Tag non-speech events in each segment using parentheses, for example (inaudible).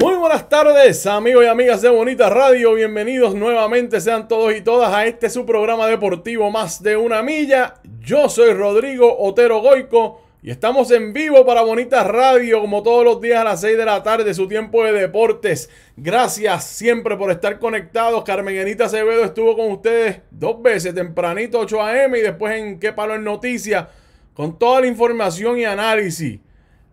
Muy buenas tardes, amigos y amigas de Bonita Radio. Bienvenidos nuevamente sean todos y todas a este su programa deportivo Más de una milla. Yo soy Rodrigo Otero Goico y estamos en vivo para Bonita Radio como todos los días a las 6 de la tarde, su tiempo de deportes. Gracias siempre por estar conectados. Carmen Enita Acevedo estuvo con ustedes dos veces, tempranito 8 a.m. y después en Qué Palo en Noticias, con toda la información y análisis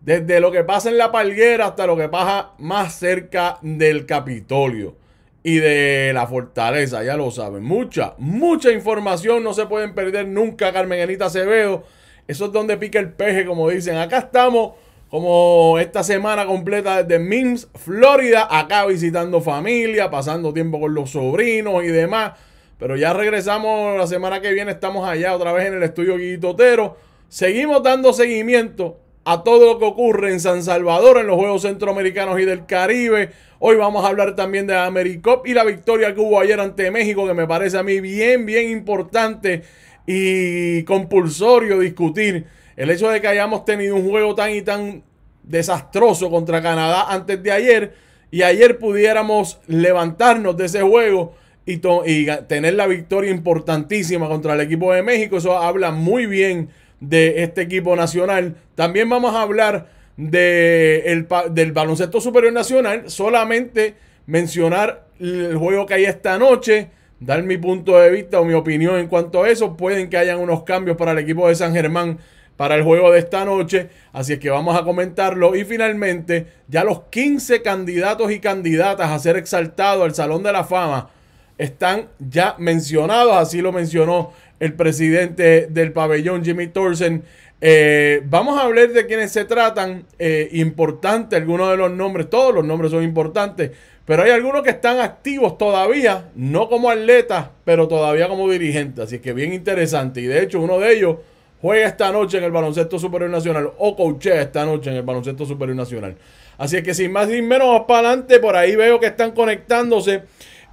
desde lo que pasa en la Palguera hasta lo que pasa más cerca del Capitolio y de la fortaleza, ya lo saben. Mucha, mucha información, no se pueden perder nunca, Anita Acevedo. Eso es donde pica el peje, como dicen. Acá estamos, como esta semana completa desde Mims, Florida, acá visitando familia, pasando tiempo con los sobrinos y demás. Pero ya regresamos la semana que viene, estamos allá otra vez en el estudio Guitotero. Seguimos dando seguimiento a todo lo que ocurre en San Salvador, en los Juegos Centroamericanos y del Caribe. Hoy vamos a hablar también de AmeriCop y la victoria que hubo ayer ante México, que me parece a mí bien, bien importante y compulsorio discutir el hecho de que hayamos tenido un juego tan y tan desastroso contra Canadá antes de ayer y ayer pudiéramos levantarnos de ese juego y, y tener la victoria importantísima contra el equipo de México. Eso habla muy bien de este equipo nacional. También vamos a hablar de el, del baloncesto superior nacional. Solamente mencionar el juego que hay esta noche, dar mi punto de vista o mi opinión en cuanto a eso. Pueden que hayan unos cambios para el equipo de San Germán para el juego de esta noche, así es que vamos a comentarlo. Y finalmente, ya los 15 candidatos y candidatas a ser exaltados al Salón de la Fama están ya mencionados, así lo mencionó el presidente del pabellón, Jimmy Thorsen. Eh, vamos a hablar de quiénes se tratan. Eh, importante, algunos de los nombres, todos los nombres son importantes, pero hay algunos que están activos todavía, no como atletas, pero todavía como dirigentes. Así que bien interesante. Y de hecho, uno de ellos juega esta noche en el Baloncesto Superior Nacional o coachea esta noche en el Baloncesto Superior Nacional. Así que sin más ni menos, para adelante, por ahí veo que están conectándose.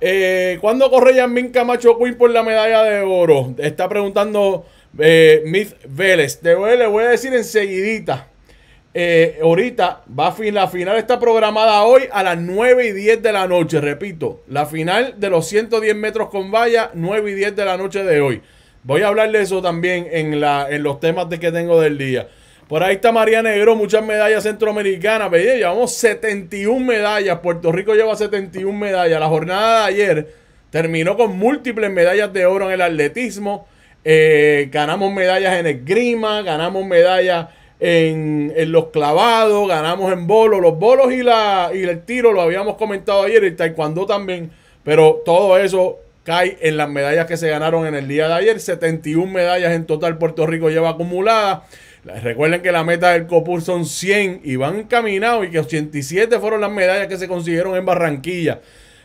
Eh, ¿Cuándo corre Yasmin Camacho Queen por la medalla de oro? Está preguntando eh, Miss Vélez. voy, le voy a decir enseguidita. Eh, ahorita va a fin, la final está programada hoy a las 9 y 10 de la noche. Repito, la final de los 110 metros con valla, 9 y 10 de la noche de hoy. Voy a hablarle de eso también en, en los temas de que tengo del día. Por ahí está María Negro, muchas medallas centroamericanas. llevamos 71 medallas. Puerto Rico lleva 71 medallas. La jornada de ayer terminó con múltiples medallas de oro en el atletismo. Eh, ganamos medallas en esgrima, ganamos medallas en, en, los clavados, ganamos en bolos. Los bolos y, la, y el tiro lo habíamos comentado ayer, el taekwondo también. Pero todo eso cae en las medallas que se ganaron en el día de ayer. 71 medallas en total Puerto Rico lleva acumuladas. Recuerden que la meta del COPUR son 100 y van encaminados y que 87 fueron las medallas que se consiguieron en Barranquilla.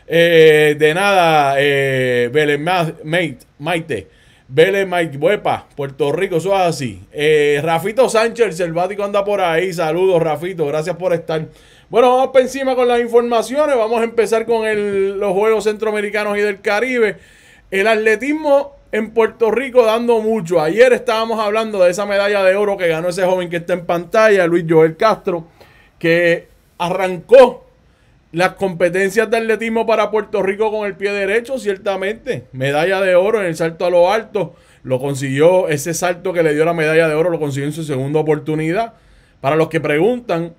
Eh, de nada, eh, Belén Maite, Vélez Mike Buepa, Puerto Rico, eso es así. Eh, Rafito Sánchez, el selvático anda por ahí. Saludos, Rafito, gracias por estar. Bueno, vamos para encima con las informaciones. Vamos a empezar con los Juegos Centroamericanos y del Caribe. El atletismo en Puerto Rico dando mucho. Ayer estábamos hablando de esa medalla de oro que ganó ese joven que está en pantalla, Luis Joel Castro, que arrancó las competencias de atletismo para Puerto Rico con el pie derecho, ciertamente. Medalla de oro en el salto a lo alto. Lo consiguió, ese salto que le dio la medalla de oro, lo consiguió en su segunda oportunidad. Para los que preguntan,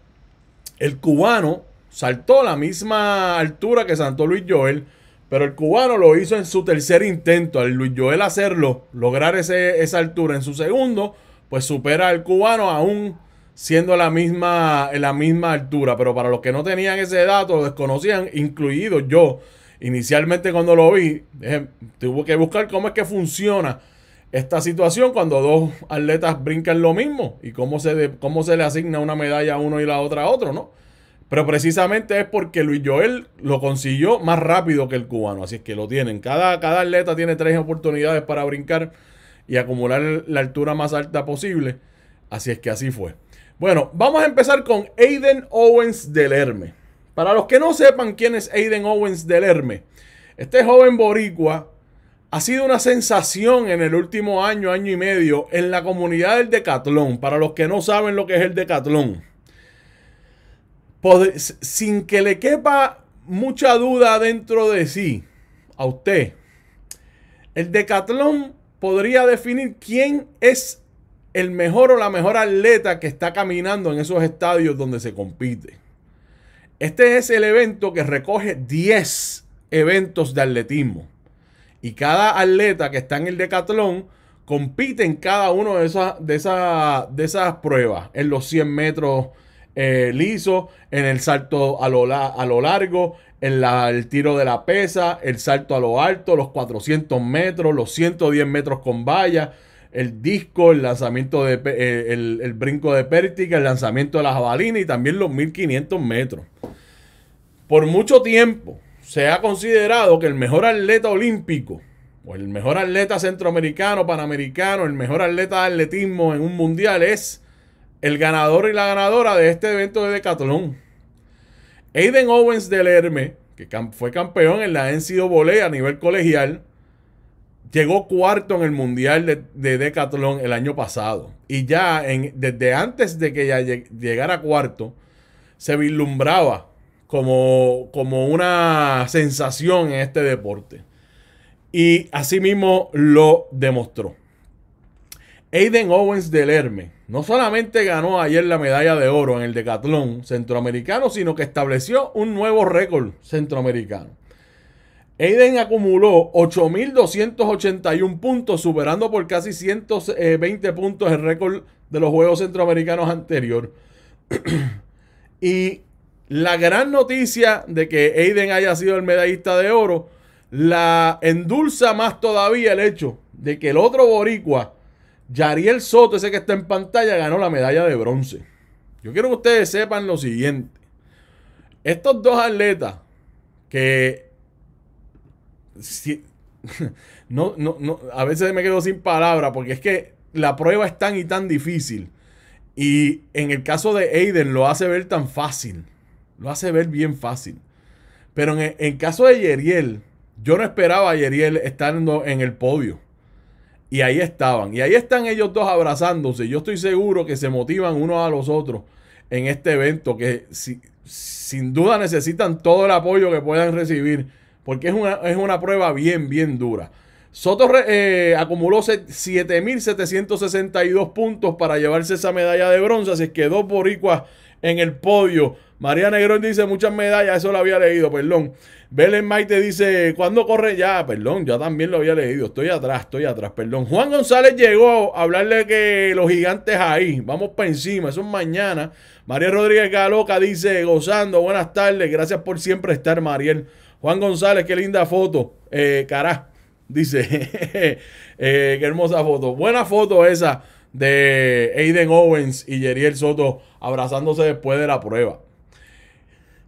el cubano saltó a la misma altura que Santo Luis Joel pero el cubano lo hizo en su tercer intento. Al Luis Joel hacerlo, lograr ese, esa altura en su segundo, pues supera al cubano aún siendo la misma, en la misma altura. Pero para los que no tenían ese dato, desconocían, incluido yo, inicialmente cuando lo vi, tuve que buscar cómo es que funciona esta situación cuando dos atletas brincan lo mismo y cómo se, cómo se le asigna una medalla a uno y la otra a otro, ¿no? Pero precisamente es porque Luis Joel lo consiguió más rápido que el cubano. Así es que lo tienen. Cada, cada atleta tiene tres oportunidades para brincar y acumular la altura más alta posible. Así es que así fue. Bueno, vamos a empezar con Aiden Owens del Herme. Para los que no sepan quién es Aiden Owens del Herme, este joven boricua ha sido una sensación en el último año, año y medio en la comunidad del decatlón. Para los que no saben lo que es el decatlón, sin que le quepa mucha duda dentro de sí a usted, el decatlón podría definir quién es el mejor o la mejor atleta que está caminando en esos estadios donde se compite. Este es el evento que recoge 10 eventos de atletismo. Y cada atleta que está en el decatlón compite en cada uno de esas, de de esas pruebas, en los 100 metros el eh, liso, en el salto a lo, a lo largo, en el tiro de la pesa, el salto a lo alto, los 400 metros, los 110 metros con valla, el disco, el lanzamiento de eh, el, el, brinco de pértiga, el lanzamiento de la jabalina y también los 1500 metros. Por mucho tiempo se ha considerado que el mejor atleta olímpico o el mejor atleta centroamericano, panamericano, el mejor atleta de atletismo en un mundial es el ganador y la ganadora de este evento de Decathlon. Aiden Owens del Herme, que fue campeón en la NCAA a nivel colegial, llegó cuarto en el Mundial de, decatlón el año pasado. Y ya en, desde antes de que ya llegara cuarto, se vislumbraba como, como una sensación en este deporte. Y así mismo lo demostró. Aiden Owens del Herme, no solamente ganó ayer la medalla de oro en el decatlón centroamericano, sino que estableció un nuevo récord centroamericano. Aiden acumuló 8.281 puntos, superando por casi 120 puntos el récord de los Juegos Centroamericanos anterior. (clears throat) y la gran noticia de que Aiden haya sido el medallista de oro la endulza más todavía el hecho de que el otro boricua, Yariel Soto, ese que está en pantalla, ganó la medalla de bronce. Yo quiero que ustedes sepan lo siguiente. Estos dos atletas que (laughs) no, a veces me quedo sin palabras porque es que la prueba es tan y tan difícil. Y en el caso de Aiden lo hace ver tan fácil. Lo hace ver bien fácil. Pero en el caso de Yeriel, yo no esperaba a Yeriel estando en el podio. Y ahí estaban. Y ahí están ellos dos abrazándose. Yo estoy seguro que se motivan unos a los otros en este evento que sin duda necesitan todo el apoyo que puedan recibir porque es una, es una prueba bien, bien dura. Soto eh, acumuló 7.762 puntos para llevarse esa medalla de bronce, así quedó por en el podio. María Negrón dice muchas medallas, eso lo había leído, perdón. Belen Maite dice, ¿cuándo corre? Ya, perdón, yo también lo había leído. Estoy atrás, estoy atrás, perdón. Juan González llegó a hablarle que los gigantes ahí. Vamos para encima, eso es mañana. María Rodríguez Galoca dice, gozando, buenas tardes. Gracias por siempre estar, Mariel. Juan González, qué linda foto. Eh, dice, (laughs) eh, qué hermosa foto. Buena foto esa de Aiden Owens y Yeriel Soto abrazándose después de la prueba.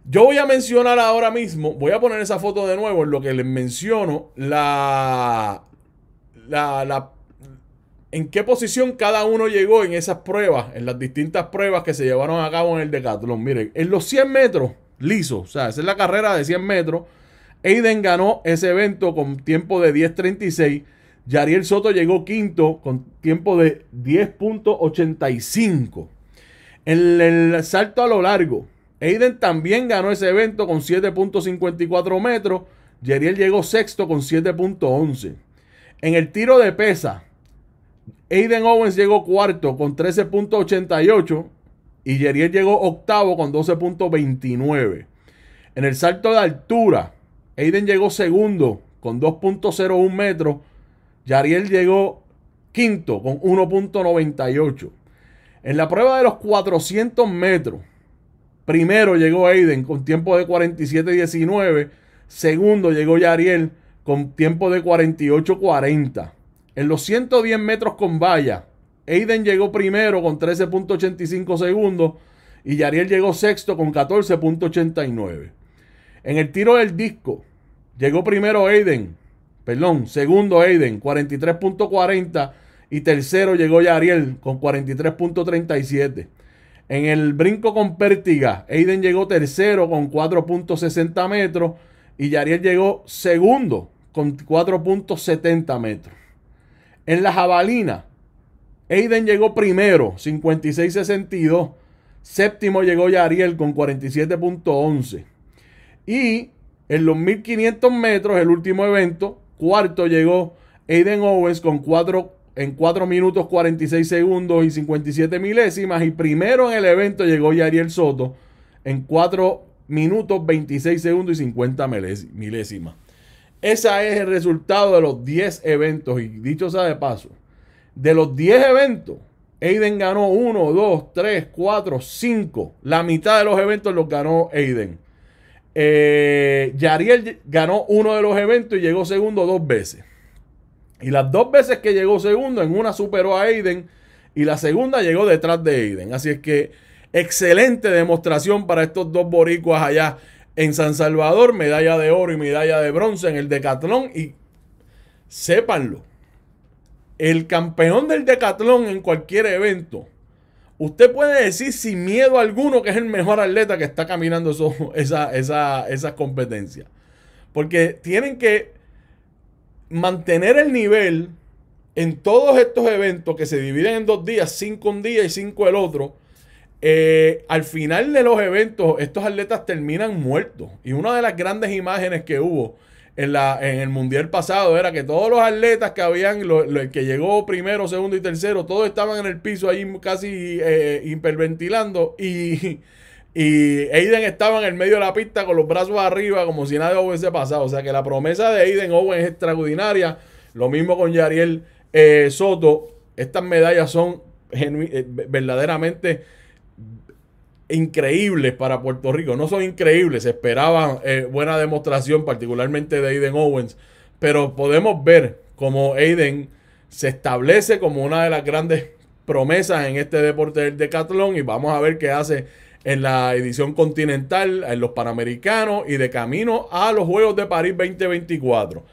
Yo voy a mencionar ahora mismo, voy a poner esa foto de nuevo en lo que les menciono, la, la, la, en qué posición cada uno llegó en esas pruebas, en las distintas pruebas que se llevaron a cabo en el decatlón. Miren, en los 100 metros, liso, o sea, esa es la carrera de 100 metros. Aiden ganó ese evento con tiempo de 10.36. Yariel Soto llegó quinto con tiempo de 10.85. En el salto a lo largo, Aiden también ganó ese evento con 7.54 metros. Yeriel llegó sexto con 7.11. En el tiro de pesa, Aiden Owens llegó cuarto con 13.88 y Yeriel llegó octavo con 12.29. En el salto de altura, Aiden llegó segundo con 2.01 metros. Yariel llegó quinto con 1.98. En la prueba de los 400 metros, Primero llegó Aiden con tiempo de 47'19", Segundo llegó Yariel con tiempo de 48'40". En los 110 metros con valla, Aiden llegó primero con 13.85 segundos y Yariel llegó sexto con 14.89. En el tiro del disco, llegó primero Aiden, perdón, segundo Aiden, 43.40 y tercero llegó Yariel con 43.37. En el brinco con pértiga, Aiden llegó tercero con 4.60 metros y Yariel llegó segundo con 4.70 metros. En la jabalina, Aiden llegó primero, 56.62. Séptimo llegó Yariel con 47.11. Y en los 1500 metros, el último evento, cuarto llegó Aiden Owens con 4.11 en 4 minutos 46 segundos y 57 milésimas. Y primero en el evento llegó Yariel Soto en 4 minutos 26 segundos y 50 milésimas. Ese es el resultado de los 10 eventos. Y dicho sea de paso, de los 10 eventos, Aiden ganó 1, 2, 3, 4, 5. La mitad de los eventos los ganó Aiden. Eh, Yariel ganó uno de los eventos y llegó segundo dos veces. Y las dos veces que llegó segundo, en una superó a Aiden y la segunda llegó detrás de Aiden. Así es que excelente demostración para estos dos boricuas allá en San Salvador. Medalla de oro y medalla de bronce en el decatlón. Y sépanlo, el campeón del decatlón en cualquier evento, usted puede decir sin miedo alguno que es el mejor atleta que está caminando esas competencias. Porque tienen que mantener el nivel en todos estos eventos que se dividen en dos días, cinco un día y cinco el otro, eh, al final de los eventos estos atletas terminan muertos. Y una de las grandes imágenes que hubo en, la, en el mundial pasado era que todos los atletas que habían, lo, que llegó primero, segundo y tercero, todos estaban en el piso ahí casi eh, hiperventilando y y Aiden estaba en el medio de la pista con los brazos arriba, como si nada hubiese pasado. O sea que la promesa de Aiden Owens es extraordinaria. Lo mismo con Yariel eh, Soto. Estas medallas son eh, verdaderamente increíbles para Puerto Rico. No son increíbles, se eh, buena demostración, particularmente de Aiden Owens. Pero podemos ver cómo Aiden se establece como una de las grandes promesas en este deporte del decatlón y vamos a ver qué hace en la edición continental, en los Panamericanos y de camino a los Juegos de París 2024.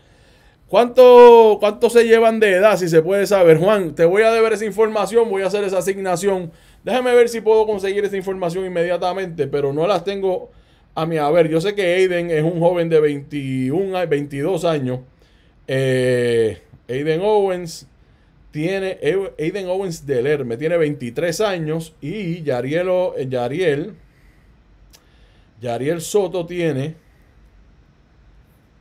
¿Cuánto, ¿Cuánto se llevan de edad, si se puede saber? Juan, te voy a deber esa información, voy a hacer esa asignación. Déjame ver si puedo conseguir esa información inmediatamente, pero no las tengo a mi haber. Yo sé que Aiden es un joven de 21, 22 años. Eh, Aiden Owens, tiene Aiden Owens de Lerme, tiene 23 años y eh, Yariel, Yariel Soto tiene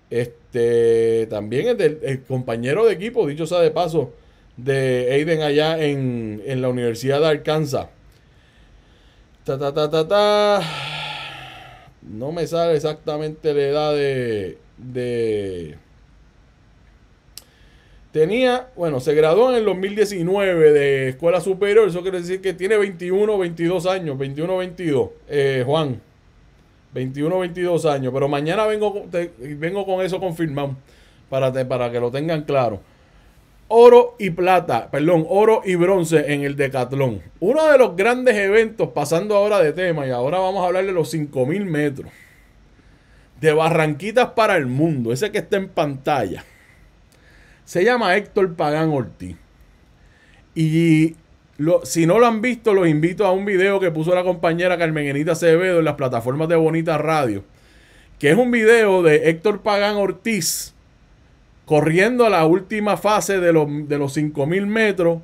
este también es el compañero de equipo, dicho sea de paso, de Aiden allá en, la Universidad de Arkansas. Ta, ta, ta, ta, ta. No me sale exactamente la edad de, de Tenía, bueno, se graduó en el 2019 de escuela superior, eso quiere decir que tiene 21, 22 años, 21, 22, eh, Juan, 21, 22 años, pero mañana vengo, vengo con eso confirmado, para, para que lo tengan claro. Oro y plata, perdón, oro y bronce en el decatlón. Uno de los grandes eventos, pasando ahora de tema, y ahora vamos a hablar de los 5000 metros. De Barranquitas para el Mundo, ese que está en pantalla. Se llama Héctor Pagán Ortiz. Y si no lo han visto, los invito a un video que puso la compañera Carmen Enita Acevedo en las plataformas de Bonita Radio. Que es un video de Héctor Pagán Ortiz corriendo a la última fase de, los, de los 5000 metros,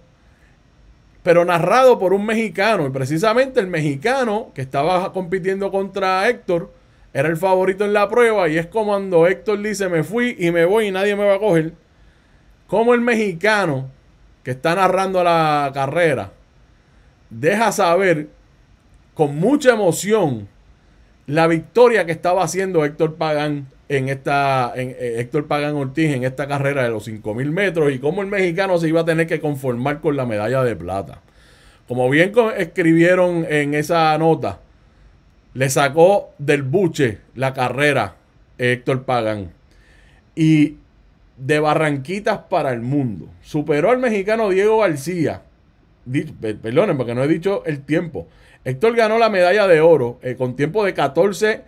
pero narrado por un mexicano. Y precisamente el mexicano que estaba compitiendo contra Héctor era el favorito en la prueba. Y es como cuando Héctor dice: Me fui y me voy y nadie me va a coger cómo el mexicano que está narrando la carrera deja saber con mucha emoción la victoria que estaba haciendo Héctor Pagán en esta eh, Héctor Ortiz en esta carrera de los 5000 metros y cómo el mexicano se iba a tener que conformar con la medalla de plata. Como bien escribieron en esa nota, le sacó del buche la carrera Héctor Pagán. Y de Barranquitas para el mundo. Superó al mexicano Diego García. Perdonen, porque no he dicho el tiempo. Héctor ganó la medalla de oro eh, con tiempo de 14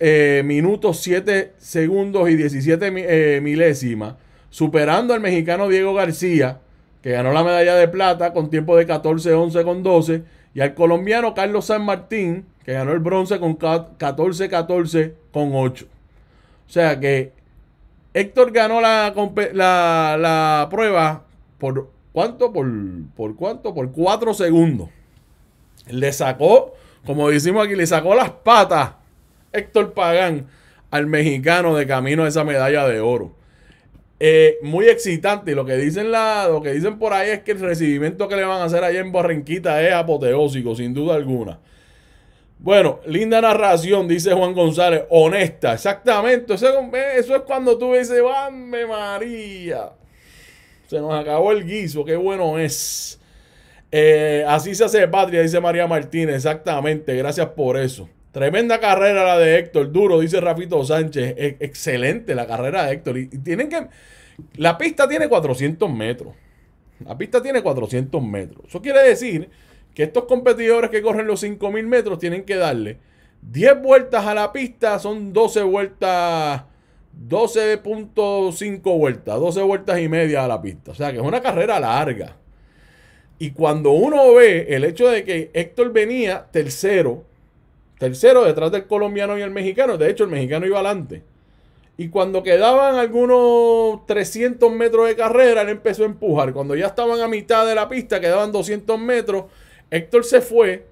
eh, minutos 7 segundos y 17 eh, milésimas, superando al mexicano Diego García, que ganó la medalla de plata con tiempo de 14, 11 con 12, y al colombiano Carlos San Martín, que ganó el bronce con 14, 14 con 8. O sea que Héctor ganó la, prueba por cuánto, por, por cuánto, por cuatro segundos. Le sacó, como decimos aquí, le sacó las patas Héctor Pagán al mexicano de camino a esa medalla de oro. Eh, muy excitante. Lo que, dicen la, lo que dicen por ahí es que el recibimiento que le van a hacer allá en Barranquita es apoteósico, sin duda alguna. Bueno, linda narración, dice Juan González, honesta, exactamente. Eso, es eh, cuando tú dices, ¡Vame María! Se nos acabó el guiso, qué bueno es. Eh, así se hace patria, dice María Martínez, exactamente, gracias por eso. Tremenda carrera la de Héctor, duro, dice Rafito Sánchez. E- excelente la carrera de Héctor. Y, tienen que. La pista tiene 400 metros. La pista tiene 400 metros. Eso quiere decir que estos competidores que corren los 5000 metros tienen que darle 10 vueltas a la pista, son 12 vueltas, 12.5 vueltas, 12 vueltas y media a la pista. O sea que es una carrera larga. Y cuando uno ve el hecho de que Héctor venía tercero, tercero detrás del colombiano y el mexicano, de hecho el mexicano iba adelante. Y cuando quedaban algunos 300 metros de carrera, él empezó a empujar. Cuando ya estaban a mitad de la pista, quedaban 200 metros, Héctor se fue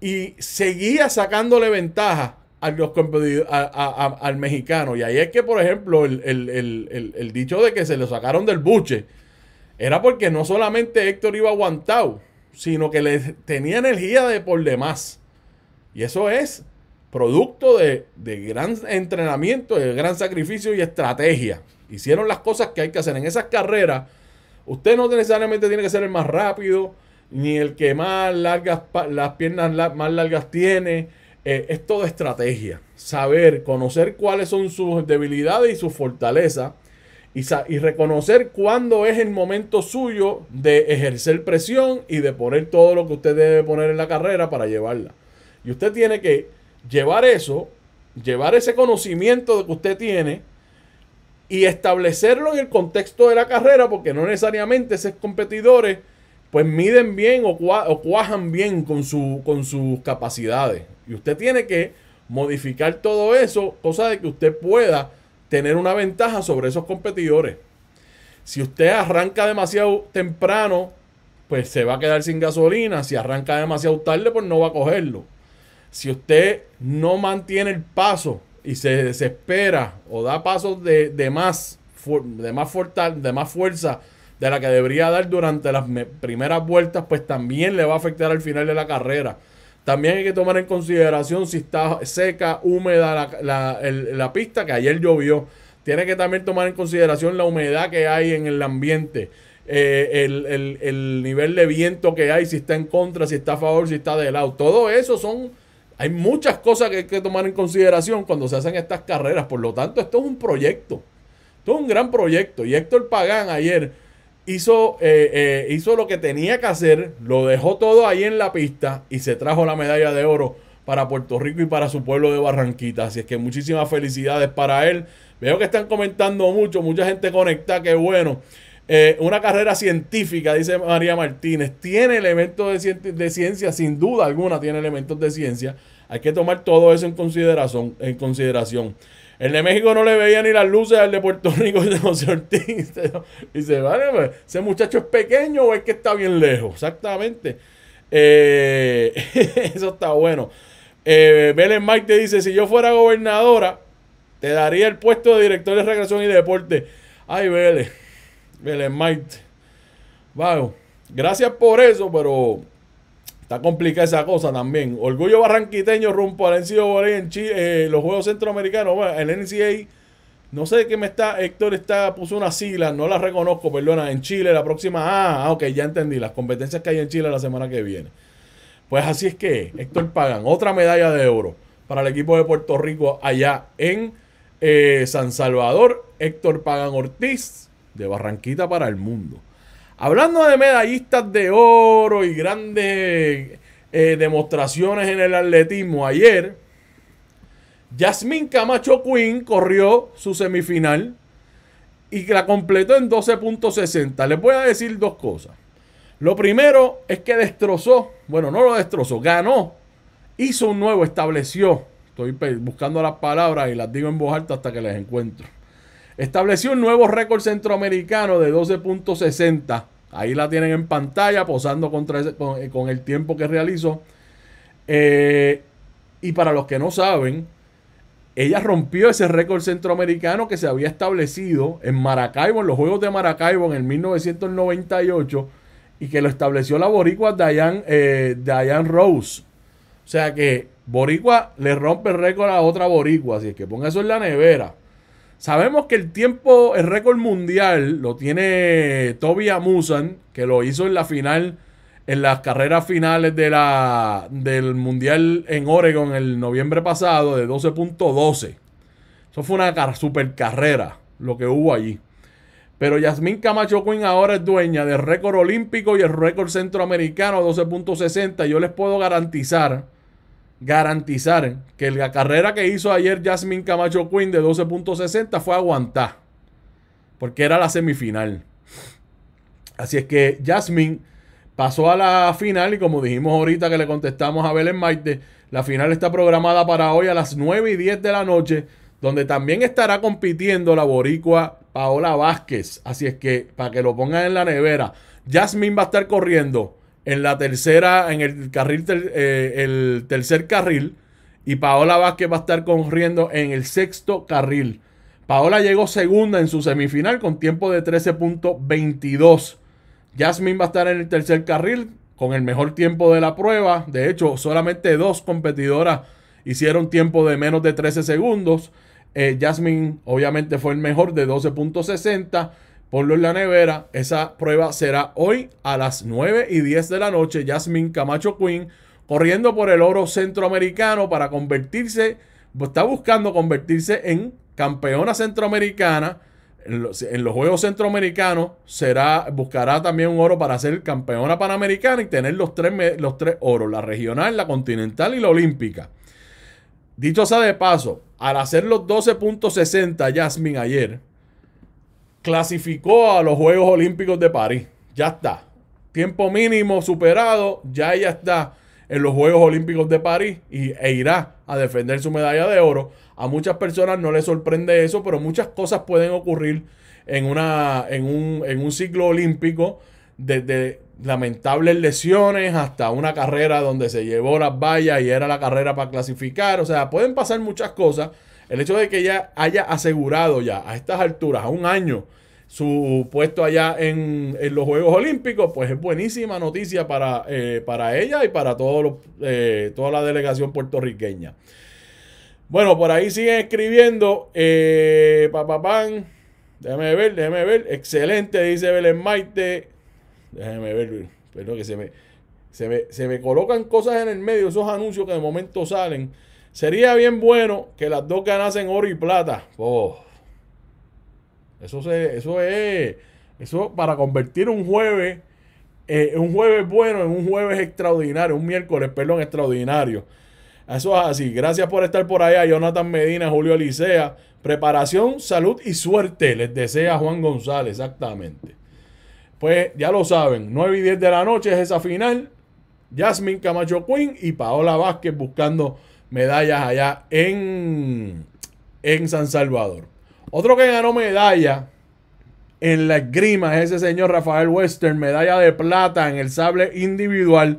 y seguía sacándole ventaja a los al mexicano. Y ahí es que, por ejemplo, el, dicho de que se lo sacaron del buche era porque no solamente Héctor iba aguantado, sino que le tenía energía de por demás. Y eso es producto de, de gran entrenamiento, de gran sacrificio y estrategia. Hicieron las cosas que hay que hacer en esas carreras. Usted no necesariamente tiene que ser el más rápido ni el que más largas, las piernas más largas tiene. Eh, es todo estrategia. Saber, conocer cuáles son sus debilidades y sus fortalezas. Y, y, reconocer cuándo es el momento suyo de ejercer presión y de poner todo lo que usted debe poner en la carrera para llevarla. Y usted tiene que llevar eso, llevar ese conocimiento que usted tiene y establecerlo en el contexto de la carrera, porque no necesariamente esos competidores pues miden bien o, cuajan bien con, su, con sus capacidades. Y usted tiene que modificar todo eso, cosa de que usted pueda tener una ventaja sobre esos competidores. Si usted arranca demasiado temprano, pues se va a quedar sin gasolina. Si arranca demasiado tarde, pues no va a cogerlo. Si usted no mantiene el paso y se desespera o da pasos de, más, de más fuerza de la que debería dar durante las primeras vueltas, pues también le va a afectar al final de la carrera. También hay que tomar en consideración si está seca, húmeda la, pista, que ayer llovió. Tiene que también tomar en consideración la humedad que hay en el ambiente. Eh, el, el, nivel de viento que hay, si está en contra, si está a favor, si está de lado. Todo eso son, hay muchas cosas que hay que tomar en consideración cuando se hacen estas carreras. Por lo tanto, esto es un proyecto. Esto es un gran proyecto. Y Héctor Pagán ayer hizo, eh, eh, hizo lo que tenía que hacer, lo dejó todo ahí en la pista y se trajo la medalla de oro para Puerto Rico y para su pueblo de Barranquita. Así es que muchísimas felicidades para él. Veo que están comentando mucho, mucha gente conecta, qué bueno. Eh, una carrera científica, dice María Martínez, tiene elementos de, de, ciencia, sin duda alguna tiene elementos de ciencia. Hay que tomar todo eso en consideración. En consideración. El de México no le veía ni las luces al de Puerto Rico (laughs) de José Ortiz. Y dice, vale, pues, ese muchacho es pequeño o es que está bien lejos. Exactamente. Eh, (laughs) eso está bueno. Eh, Belen Mike te dice, si yo fuera gobernadora, te daría el puesto de director de recreación y deporte. Ay, Belen. Belen Mike. Vago. Gracias por eso, pero complicar esa cosa también. Orgullo barranquiteño rumbo al NCAA en eh, los Juegos Centroamericanos. Bueno, el NCAA, no sé de qué me está, Héctor está, puso una sigla, no la reconozco, perdona, en Chile la próxima. Ah, ah, ok, ya entendí, las competencias que hay en Chile la semana que viene. Pues así es que, Héctor Pagan, otra medalla de oro para el equipo de Puerto Rico allá en eh, San Salvador. Héctor Pagan Ortiz, de Barranquita para el Mundo. Hablando de medallistas de oro y grandes eh, demostraciones en el atletismo, ayer Jasmine Camacho Quinn corrió su semifinal y la completó en 12.60. Les voy a decir dos cosas. Lo primero es que destrozó, bueno, no lo destrozó, ganó, hizo un nuevo, estableció. Estoy buscando las palabras y las digo en voz alta hasta que las encuentro Estableció un nuevo récord centroamericano de 12.60. Ahí la tienen en pantalla, posando eh, con, el tiempo que realizó. Eh, y para los que no saben, ella rompió ese récord centroamericano que se había establecido en Maracaibo, en los Juegos de Maracaibo en el 1998, y que lo estableció la boricua eh, Diane, Rose. O sea que Boricua le rompe el récord a otra boricua, así que ponga eso en la nevera. Sabemos que el tiempo, el récord mundial lo tiene Toby Amusan, que lo hizo en la final, en las carreras finales de la, del mundial en Oregon el noviembre pasado de 12.12. Eso fue una super carrera lo que hubo allí. Pero Yasmín Camacho Quinn ahora es dueña del récord olímpico y el récord centroamericano 12.60. Yo les puedo garantizar garantizar que la carrera que hizo ayer Jasmine Camacho Quinn de 12.60 fue aguantar, porque era la semifinal. Así es que Jasmine pasó a la final y como dijimos ahorita que le contestamos a Belén Maite, la final está programada para hoy a las 9 y 10 de la noche, donde también estará compitiendo la boricua Paola Vázquez. Así es que para que lo pongan en la nevera, Jasmine va a estar corriendo en la tercera, en el carril, eh, el tercer carril. Y Paola Vázquez va a estar corriendo en el sexto carril. Paola llegó segunda en su semifinal con tiempo de 13.22. Jasmine va a estar en el tercer carril con el mejor tiempo de la prueba. De hecho, solamente dos competidoras hicieron tiempo de menos de 13 segundos. Eh, Jasmine obviamente fue el mejor de 12.60. Ponlo en la nevera. Esa prueba será hoy a las 9 y 10 de la noche. Jasmine Camacho Quinn corriendo por el oro centroamericano para convertirse, está buscando convertirse en campeona centroamericana. En los, Juegos Centroamericanos será, buscará también un oro para ser campeona panamericana y tener los tres, los tres oros, la regional, la continental y la olímpica. Dicho sea de paso, al hacer los 12.60 Jasmine ayer, clasificó a los Juegos Olímpicos de París. Ya está. Tiempo mínimo superado, ya ella está en los Juegos Olímpicos de París y, e irá a defender su medalla de oro. A muchas personas no les sorprende eso, pero muchas cosas pueden ocurrir en, una, en, un, en un ciclo olímpico, desde lamentables lesiones hasta una carrera donde se llevó las vallas y era la carrera para clasificar. O sea, pueden pasar muchas cosas el hecho de que ella haya asegurado ya a estas alturas, a un año, su puesto allá en, los Juegos Olímpicos, pues es buenísima noticia para, eh, para ella y para eh, toda la delegación puertorriqueña. Bueno, por ahí siguen escribiendo. Eh, papapán. déjeme ver, déjeme ver. Excelente, dice Belén Maite. déjeme ver, perdón que se me, se me, se me colocan cosas en el medio, esos anuncios que de momento salen. Sería bien bueno que las dos ganasen oro y plata. Oh. Eso, eso es. Eso para convertir un jueves. Eh, un jueves bueno en un jueves extraordinario. Un miércoles, perdón, extraordinario. Eso es así. Gracias por estar por allá, Jonathan Medina, Julio Licea. Preparación, salud y suerte. Les desea Juan González, exactamente. Pues ya lo saben, 9 y 10 de la noche es esa final. Jasmine Camacho Quinn y Paola Vázquez buscando medallas allá en, en San Salvador. Otro que ganó medalla en la esgrima es ese señor Rafael Western, medalla de plata en el sable individual.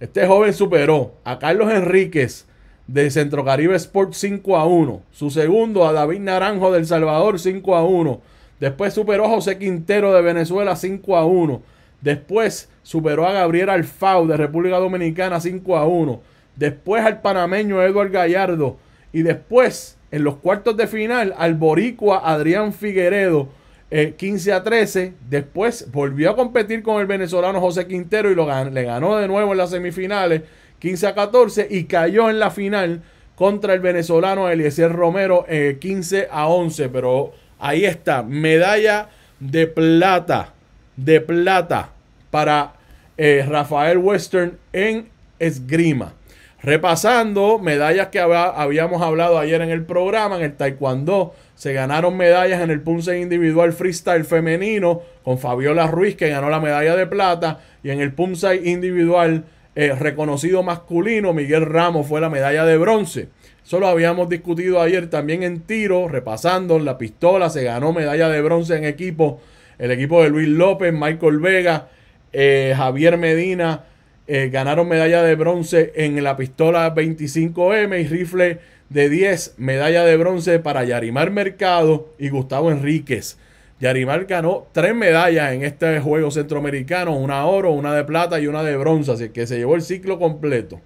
Este joven superó a Carlos Enríquez de Centro Caribe Sport 5 a 1. Su segundo a David Naranjo del Salvador 5 a 1. Después superó a José Quintero de Venezuela 5 a 1. Después superó a Gabriel Alfau de República Dominicana 5 a 1 después al panameño Eduardo Gallardo y después en los cuartos de final al boricua Adrián Figueredo 15 eh, a 13. Después volvió a competir con el venezolano José Quintero y lo le ganó de nuevo en las semifinales 15 a 14 y cayó en la final contra el venezolano Eliezer Romero 15 eh, a 11. Pero ahí está, medalla de plata, de plata para eh, Rafael Western en esgrima. Repasando, medallas que habíamos hablado ayer en el programa, en el Taekwondo, se ganaron medallas en el punce individual freestyle femenino con Fabiola Ruiz, que ganó la medalla de plata, y en el punce individual eh, reconocido masculino, Miguel Ramos fue la medalla de bronce. Eso lo habíamos discutido ayer también en tiro, repasando, la pistola se ganó medalla de bronce en equipo, el equipo de Luis López, Michael Vega, eh, Javier Medina, eh, ganaron medalla de bronce en la pistola 25M y rifle de 10, medalla de bronce para Yarimar Mercado y Gustavo Enríquez. Yarimar ganó tres medallas en este juego centroamericano, una oro, una de plata y una de bronce, así que se llevó el ciclo completo.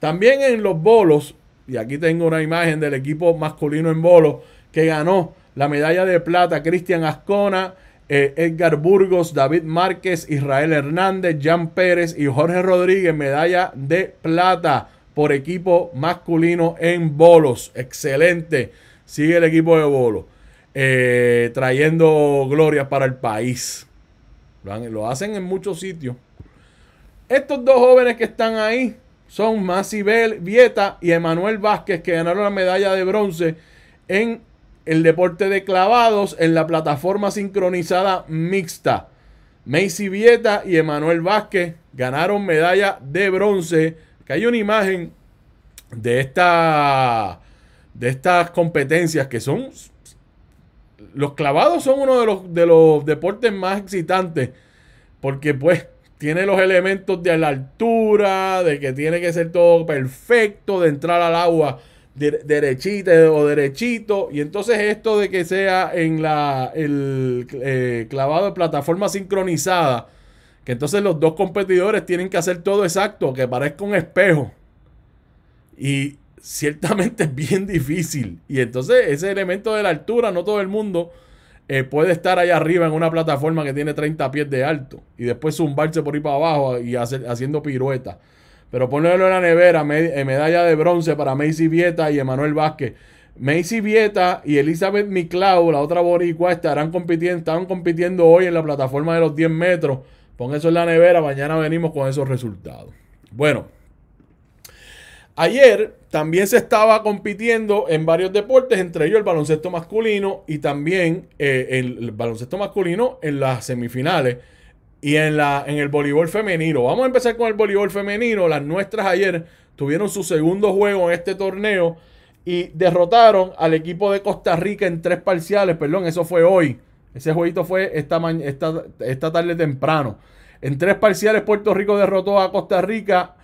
También en los bolos, y aquí tengo una imagen del equipo masculino en bolos que ganó la medalla de plata Cristian Ascona, eh, Edgar Burgos, David Márquez, Israel Hernández, Jan Pérez y Jorge Rodríguez, medalla de plata por equipo masculino en bolos. Excelente. Sigue el equipo de bolos. Eh, trayendo gloria para el país. Lo hacen en muchos sitios. Estos dos jóvenes que están ahí son Massibel Vieta y Emanuel Vázquez, que ganaron la medalla de bronce en el deporte de clavados en la plataforma sincronizada mixta. Macy Vieta y Emanuel Vázquez ganaron medalla de bronce. Que hay una imagen de, esta, de estas competencias que son... Los clavados son uno de los, de los deportes más excitantes porque pues tiene los elementos de la altura, de que tiene que ser todo perfecto, de entrar al agua derechito o derechito. Y entonces esto de que sea en la el eh, clavado de plataforma sincronizada, que entonces los dos competidores tienen que hacer todo exacto, que parezca un espejo. Y ciertamente es bien difícil. Y entonces ese elemento de la altura, no todo el mundo eh, puede estar allá arriba en una plataforma que tiene 30 pies de alto y después zumbarse por ahí para abajo y hacer, haciendo piruetas. Pero ponelo en la nevera, eh, medalla de bronce para Macy Vieta y Emanuel Vázquez. Macy Vieta y Elizabeth Miclau, la otra boricua, estarán compitiendo, estaban compitiendo hoy en la plataforma de los 10 metros. Pon eso en la nevera, mañana venimos con esos resultados. Bueno, ayer también se estaba compitiendo en varios deportes, entre ellos el baloncesto masculino y también eh, el baloncesto masculino en las semifinales y en, la, en el voleibol femenino, vamos a empezar con el voleibol femenino. Las nuestras ayer tuvieron su segundo juego en este torneo y derrotaron al equipo de Costa Rica en tres parciales. Perdón, eso fue hoy. Ese jueguito fue esta, esta, esta tarde temprano. En tres parciales, Puerto Rico derrotó a Costa Rica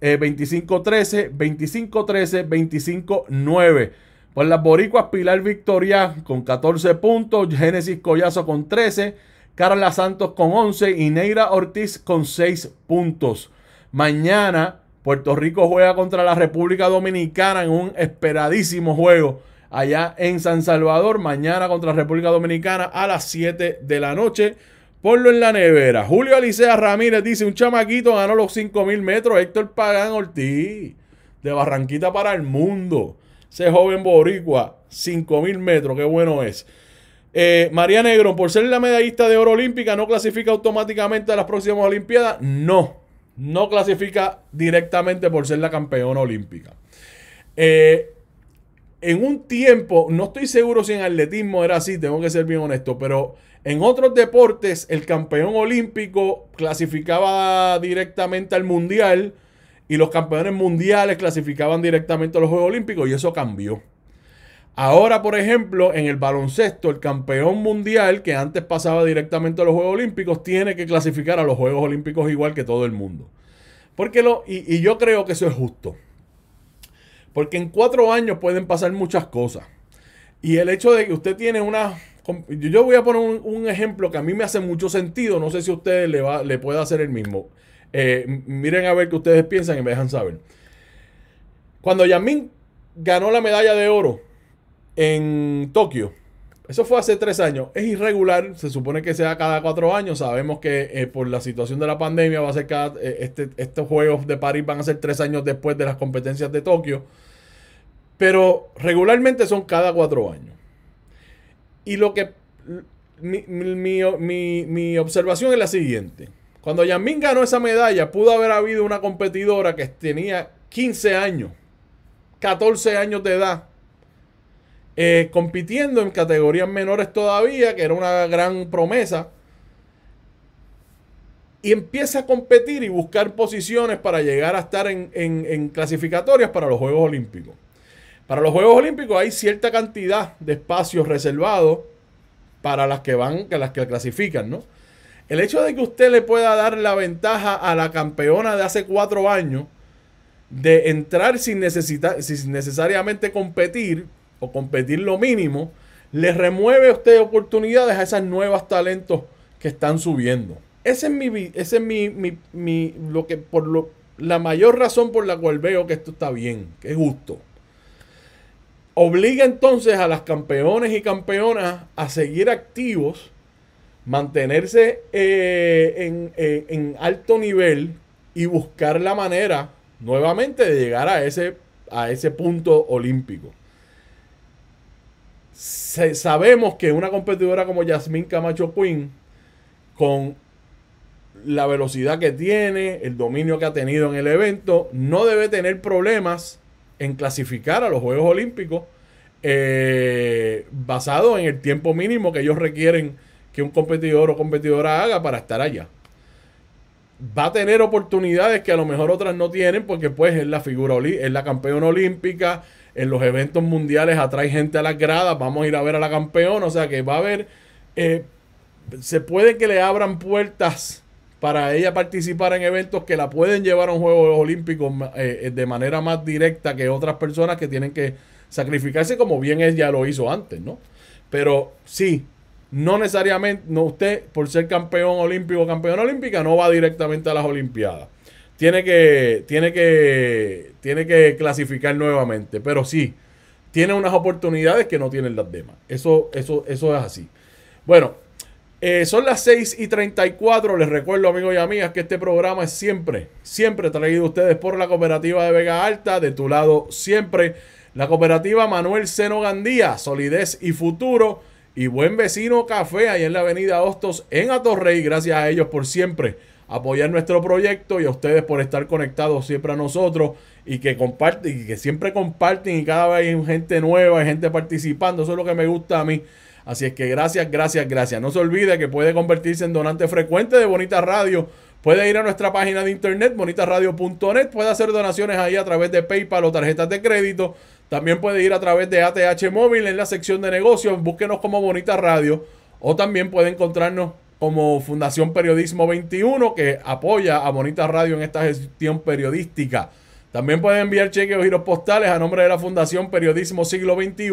25-13, 25-13, 25-9. Por las boricuas, Pilar Victoria con 14 puntos, Génesis Collazo con 13. Carla Santos con 11 y Neira Ortiz con 6 puntos. Mañana Puerto Rico juega contra la República Dominicana en un esperadísimo juego allá en San Salvador. Mañana contra la República Dominicana a las 7 de la noche. Ponlo en la nevera. Julio Alicea Ramírez dice: Un chamaquito ganó los 5000 metros. Héctor Pagán Ortiz, de Barranquita para el mundo. Ese joven Boricua, 5000 metros, qué bueno es. Eh, María Negro, por ser la medallista de oro olímpica, ¿no clasifica automáticamente a las próximas Olimpiadas? No, no clasifica directamente por ser la campeona olímpica. Eh, en un tiempo, no estoy seguro si en atletismo era así, tengo que ser bien honesto, pero en otros deportes el campeón olímpico clasificaba directamente al mundial y los campeones mundiales clasificaban directamente a los Juegos Olímpicos y eso cambió. Ahora, por ejemplo, en el baloncesto, el campeón mundial que antes pasaba directamente a los Juegos Olímpicos tiene que clasificar a los Juegos Olímpicos igual que todo el mundo. Porque lo, y, yo creo que eso es justo. Porque en cuatro años pueden pasar muchas cosas. Y el hecho de que usted tiene una... Yo voy a poner un, ejemplo que a mí me hace mucho sentido. No sé si a ustedes le, va, le puede hacer el mismo. Eh, miren a ver qué ustedes piensan y me dejan saber. Cuando Yamin ganó la medalla de oro en Tokio. Eso fue hace tres años. Es irregular, se supone que sea cada cuatro años. Sabemos que eh, por la situación de la pandemia va a cada, eh, este, estos Juegos de París van a ser tres años después de las competencias de Tokio. Pero regularmente son cada cuatro años. Y lo que mi, mi, mi observación es la siguiente. Cuando Yamín ganó esa medalla, pudo haber habido una competidora que tenía 15 años, 14 años de edad, eh, compitiendo en categorías menores todavía, que era una gran promesa. Y empieza a competir y buscar posiciones para llegar a estar en, clasificatorias para los Juegos Olímpicos. Para los Juegos Olímpicos hay cierta cantidad de espacios reservados para las que van, que las que clasifican, ¿no? El hecho de que usted le pueda dar la ventaja a la campeona de hace cuatro años de entrar sin, necesitar, sin necesariamente competir o competir lo mínimo, le remueve a usted oportunidades a esas nuevas talentos que están subiendo. Ese es mi, es mi, lo que, por lo, la mayor razón por la cual veo que esto está bien, que es justo. Obliga entonces a las campeones y campeonas a seguir activos, mantenerse eh, en, eh, en alto nivel y buscar la manera nuevamente de llegar a ese, a ese punto olímpico sabemos que una competidora como Yasmín Camacho Quinn, con la velocidad que tiene, el dominio que ha tenido en el evento, no debe tener problemas en clasificar a los Juegos Olímpicos eh, basado en el tiempo mínimo que ellos requieren que un competidor o competidora haga para estar allá. Va a tener oportunidades que a lo mejor otras no tienen porque pues es la figura, es la campeona olímpica, en los eventos mundiales atrae gente a las gradas, vamos a ir a ver a la campeona, o sea que va a haber, eh, se puede que le abran puertas para ella participar en eventos que la pueden llevar a un Juego Olímpico eh, eh, de manera más directa que otras personas que tienen que sacrificarse como bien ella lo hizo antes, ¿no? Pero sí, no necesariamente, no usted por ser campeón olímpico o campeona olímpica no va directamente a las Olimpiadas tiene que, tiene que, tiene que clasificar nuevamente. Pero sí, tiene unas oportunidades que no tienen las demás. Eso, eso, eso es así. Bueno, eh, son las 6 y 34. Les recuerdo, amigos y amigas, que este programa es siempre, siempre traído a ustedes por la Cooperativa de Vega Alta. De tu lado, siempre. La Cooperativa Manuel Seno Gandía, Solidez y Futuro. Y Buen Vecino Café, ahí en la Avenida Hostos, en Atorrey. Gracias a ellos por siempre apoyar nuestro proyecto y a ustedes por estar conectados siempre a nosotros y que y que siempre comparten y cada vez hay gente nueva, hay gente participando, eso es lo que me gusta a mí. Así es que gracias, gracias, gracias. No se olvide que puede convertirse en donante frecuente de Bonita Radio. Puede ir a nuestra página de internet, bonitaradio.net. Puede hacer donaciones ahí a través de PayPal o tarjetas de crédito. También puede ir a través de ATH Móvil en la sección de negocios. Búsquenos como Bonita Radio. O también puede encontrarnos como Fundación Periodismo 21, que apoya a Bonita Radio en esta gestión periodística. También pueden enviar cheques o giros postales a nombre de la Fundación Periodismo Siglo XXI,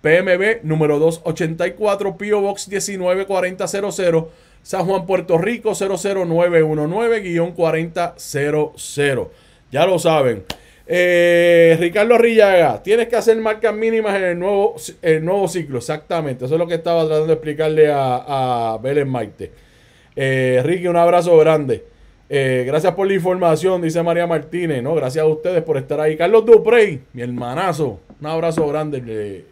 PMB número 284, Pio Box 194000, San Juan, Puerto Rico 00919-4000. Ya lo saben. Eh, Ricardo Rillaga tienes que hacer marcas mínimas en el nuevo, el nuevo ciclo. Exactamente, eso es lo que estaba tratando de explicarle a, a Belén Maite. Eh, Ricky, un abrazo grande. Eh, gracias por la información, dice María Martínez. No, gracias a ustedes por estar ahí. Carlos Duprey, mi hermanazo, un abrazo grande.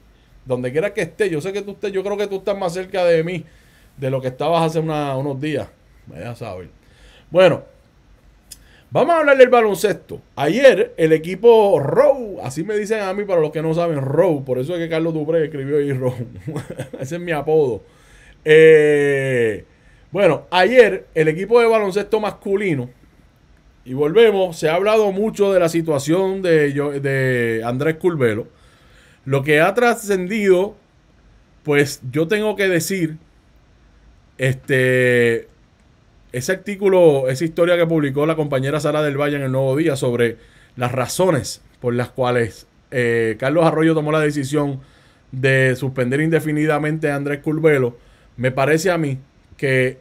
donde quiera que esté, yo sé que tú estés, yo creo que tú estás más cerca de mí de lo que estabas hace unos días. Me a Bueno, Vamos a hablar del baloncesto. Ayer el equipo Row, así me dicen a mí para los que no saben, Row, por eso es que Carlos Dupré escribió ahí Row. (laughs) Ese es mi apodo. Eh, bueno, ayer el equipo de baloncesto masculino, y volvemos, se ha hablado mucho de la situación de, de Andrés Curvelo. Lo que ha trascendido, pues yo tengo que decir, este, ese artículo, esa historia que publicó la compañera Sara del Valle en el Nuevo Día sobre las razones por las cuales eh, Carlos Arroyo tomó la decisión de suspender indefinidamente a Andrés Curvelo, me parece a mí que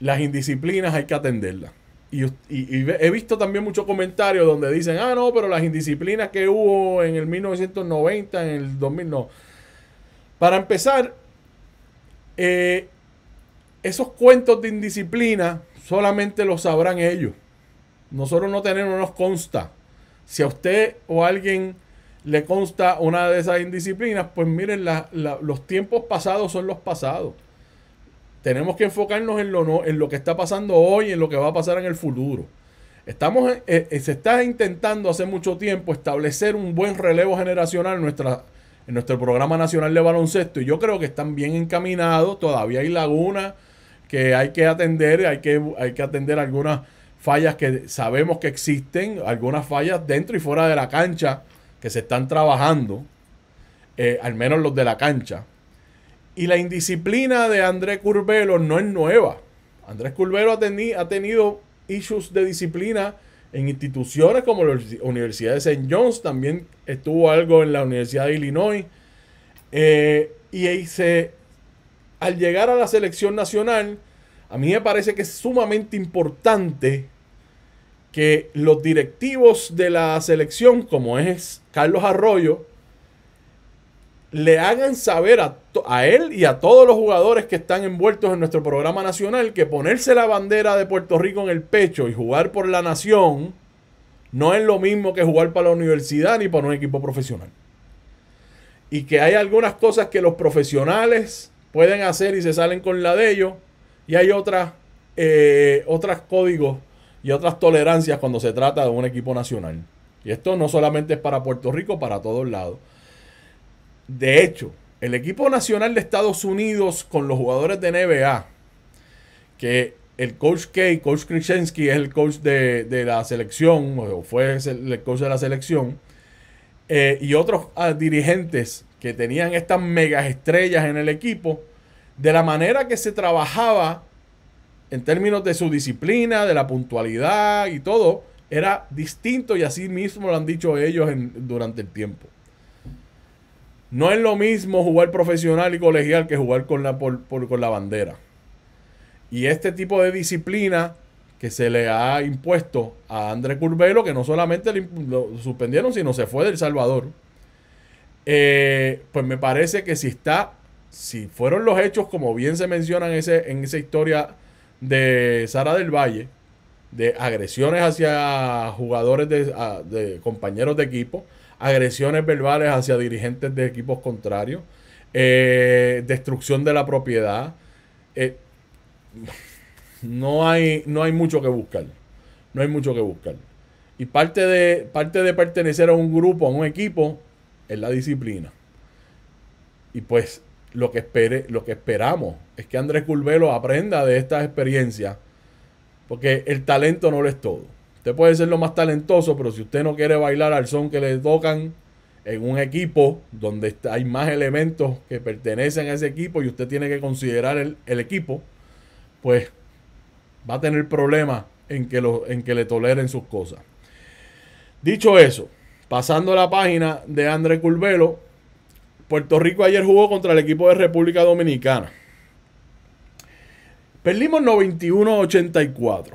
las indisciplinas hay que atenderlas. Y, he visto también muchos comentarios donde dicen, ah, no, pero las indisciplinas que hubo en el 1990, en el 2000, Para empezar, eh, esos cuentos de indisciplina solamente lo sabrán ellos. Nosotros no tenemos, nos consta. Si a usted o a alguien le consta una de esas indisciplinas, pues miren, los tiempos pasados son los pasados. Tenemos que enfocarnos en lo, en lo que está pasando hoy, y en lo que va a pasar en el futuro. Estamos, eh, eh, se está intentando hace mucho tiempo establecer un buen relevo generacional en, nuestra, en nuestro programa nacional de baloncesto y yo creo que están bien encaminados, todavía hay lagunas que hay que atender, hay que, hay que atender algunas fallas que sabemos que existen, algunas fallas dentro y fuera de la cancha que se están trabajando, eh, al menos los de la cancha. Y la indisciplina de Andrés Curbelo no es nueva. Andrés Curbelo ha, tenido issues de disciplina en instituciones como la Universidad de St. John's, también estuvo algo en la Universidad de Illinois, eh, y ahí se al llegar a la selección nacional, a mí me parece que es sumamente importante que los directivos de la selección, como es Carlos Arroyo, le hagan saber a, él y a todos los jugadores que están envueltos en nuestro programa nacional que ponerse la bandera de Puerto Rico en el pecho y jugar por la nación no es lo mismo que jugar para la universidad ni para un equipo profesional. Y que hay algunas cosas que los profesionales pueden hacer y se salen con la de ellos. Y hay eh, otras, códigos y otras tolerancias cuando se trata de un equipo nacional. Y esto no solamente es para Puerto Rico, para todos lados. De hecho, el equipo nacional de Estados Unidos con los jugadores de NBA, que el coach K, coach Krzyzewski, es el coach de, la selección, o fue el coach de la selección, eh, y otros ah, dirigentes que tenían estas megas estrellas en el equipo, de la manera que se trabajaba en términos de su disciplina, de la puntualidad y todo, era distinto y así mismo lo han dicho ellos durante el tiempo. No es lo mismo jugar profesional y colegial que jugar con la, con la bandera. Y este tipo de disciplina que se le ha impuesto a André Curvelo, que no solamente lo suspendieron, sino se fue del Salvador. Eh, pues me parece que si está, si fueron los hechos como bien se mencionan en, ese, en esa historia de Sara del Valle, de agresiones hacia jugadores de, compañeros de equipo, agresiones verbales hacia dirigentes de equipos contrarios, eh, destrucción de la propiedad. Eh, no, hay, no hay mucho que buscar. No hay mucho que buscar. Y parte de, parte de pertenecer a un grupo, a un equipo, es la disciplina. Y pues lo que, espere, lo que esperamos es que Andrés Curvelo aprenda de esta experiencia porque el talento no lo es todo. Usted puede ser lo más talentoso, pero si usted no quiere bailar al son que le tocan en un equipo donde hay más elementos que pertenecen a ese equipo y usted tiene que considerar el, el equipo, pues va a tener problemas en que, en que le toleren sus cosas. Dicho eso, Pasando a la página de André Curvelo, Puerto Rico ayer jugó contra el equipo de República Dominicana. Perdimos 91-84.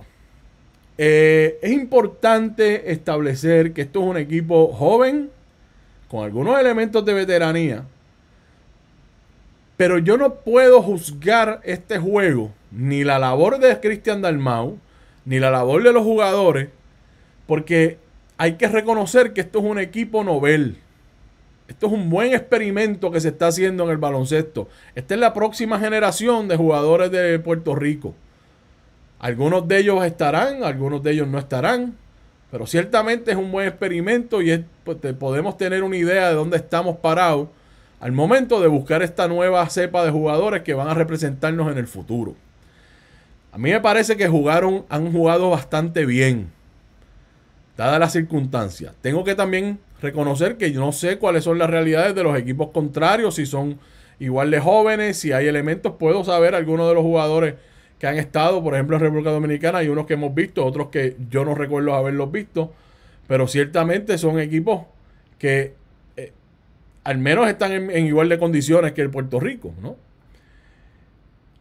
Eh, es importante establecer que esto es un equipo joven, con algunos elementos de veteranía, pero yo no puedo juzgar este juego, ni la labor de Cristian Dalmau, ni la labor de los jugadores, porque hay que reconocer que esto es un equipo novel. Esto es un buen experimento que se está haciendo en el baloncesto. Esta es la próxima generación de jugadores de Puerto Rico. Algunos de ellos estarán, algunos de ellos no estarán, pero ciertamente es un buen experimento y pues, podemos tener una idea de dónde estamos parados al momento de buscar esta nueva cepa de jugadores que van a representarnos en el futuro. A mí me parece que jugaron, han jugado bastante bien. Dada las circunstancias. Tengo que también reconocer que yo no sé cuáles son las realidades de los equipos contrarios, si son igual de jóvenes, si hay elementos, puedo saber algunos de los jugadores que han estado, por ejemplo, en República Dominicana, hay unos que hemos visto, otros que yo no recuerdo haberlos visto, pero ciertamente son equipos que eh, al menos están en igual de condiciones que el Puerto Rico, ¿no?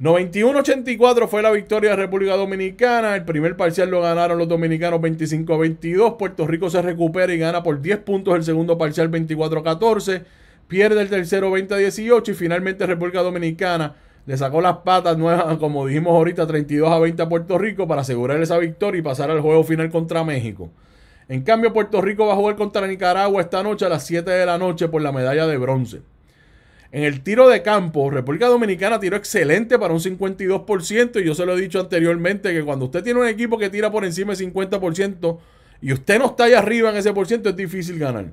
91-84 fue la victoria de República Dominicana. El primer parcial lo ganaron los dominicanos 25 22. Puerto Rico se recupera y gana por 10 puntos el segundo parcial 24 14. Pierde el tercero 20 18 y finalmente República Dominicana le sacó las patas nuevas, como dijimos ahorita, 32 20 a Puerto Rico para asegurar esa victoria y pasar al juego final contra México. En cambio, Puerto Rico va a jugar contra Nicaragua esta noche a las 7 de la noche por la medalla de bronce. En el tiro de campo, República Dominicana tiró excelente para un 52%. Y yo se lo he dicho anteriormente que cuando usted tiene un equipo que tira por encima del 50% y usted no está ahí arriba en ese por ciento, es difícil ganar.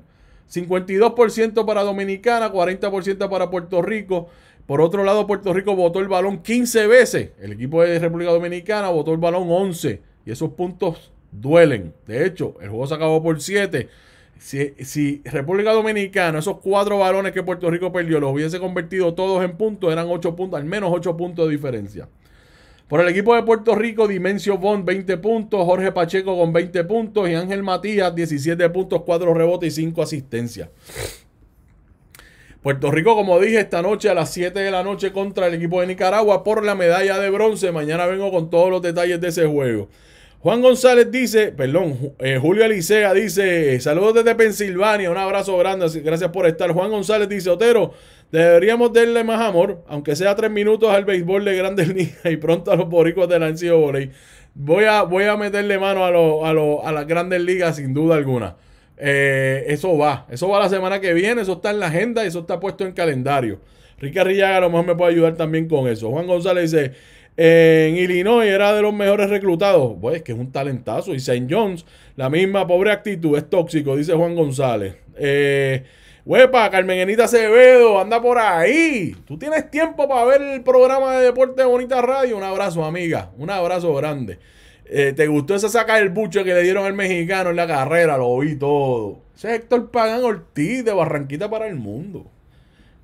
52% para Dominicana, 40% para Puerto Rico. Por otro lado, Puerto Rico votó el balón 15 veces. El equipo de República Dominicana votó el balón 11. Y esos puntos duelen. De hecho, el juego se acabó por 7. Si, República Dominicana, esos cuatro balones que Puerto Rico perdió, los hubiese convertido todos en puntos, eran ocho puntos, al menos ocho puntos de diferencia. Por el equipo de Puerto Rico, Dimencio Bond 20 puntos, Jorge Pacheco con 20 puntos y Ángel Matías 17 puntos, 4 rebotes y 5 asistencias. Puerto Rico, como dije, esta noche a las 7 de la noche contra el equipo de Nicaragua por la medalla de bronce. Mañana vengo con todos los detalles de ese juego. Juan González dice, perdón, eh, Julio Alicea dice, saludos desde Pensilvania, un abrazo grande, gracias por estar. Juan González dice, Otero, deberíamos darle más amor, aunque sea tres minutos al béisbol de grandes (laughs) ligas y pronto a los boricos del NCAA. Voy a, voy a meterle mano a, a, las grandes ligas sin duda alguna. Eh, eso va, eso va la semana que viene, eso está en la agenda, eso está puesto en calendario. Rica Rillaga lo mejor me puede ayudar también con eso. Juan González dice, en Illinois era de los mejores reclutados. Pues que es un talentazo. Y St. John's, la misma pobre actitud, es tóxico, dice Juan González. Eh, Huepa, Carmen Enita Acevedo, anda por ahí. Tú tienes tiempo para ver el programa de Deporte Bonita Radio. Un abrazo, amiga. Un abrazo grande. Eh, ¿Te gustó esa saca del buche que le dieron al mexicano en la carrera? Lo vi todo. Ese Héctor Pagan Ortiz de Barranquita para el Mundo.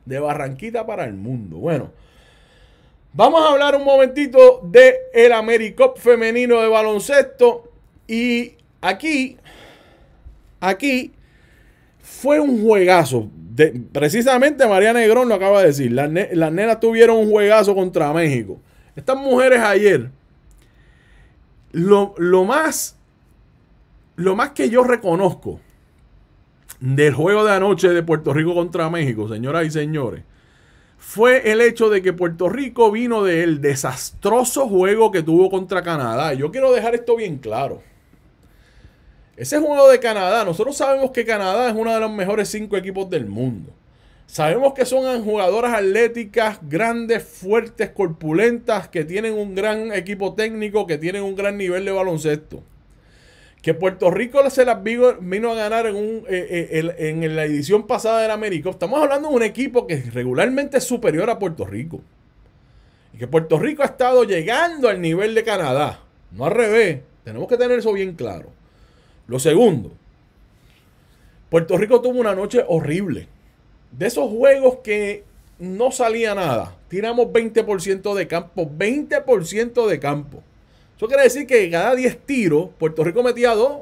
De Barranquita para el Mundo. Bueno. Vamos a hablar un momentito de el AmeriCup femenino de baloncesto y aquí aquí fue un juegazo. precisamente María Negrón lo acaba de decir. Las, nenas tuvieron un juegazo contra México. Estas mujeres ayer, lo, lo, más, lo más que yo reconozco del juego de anoche de Puerto Rico contra México, señoras y señores, fue el hecho de que Puerto Rico vino del desastroso juego que tuvo contra Canadá. Yo quiero dejar esto bien claro. Ese juego de Canadá, nosotros sabemos que Canadá es uno de los mejores cinco equipos del mundo. Sabemos que son jugadoras atléticas, grandes, fuertes, corpulentas, que tienen un gran equipo técnico, que tienen un gran nivel de baloncesto que Puerto Rico se las vino a ganar eh, eh, en, la edición pasada del América. Estamos hablando de un equipo que regularmente es superior a Puerto Rico. Y que Puerto Rico ha estado llegando al nivel de Canadá. No al revés. Tenemos que tener eso bien claro. Lo segundo, Puerto Rico tuvo una noche horrible. De esos juegos que no salía nada. Tiramos 20% de campo. 20% de campo. Eso quiere decir que cada 10 tiros, Puerto Rico metía 2.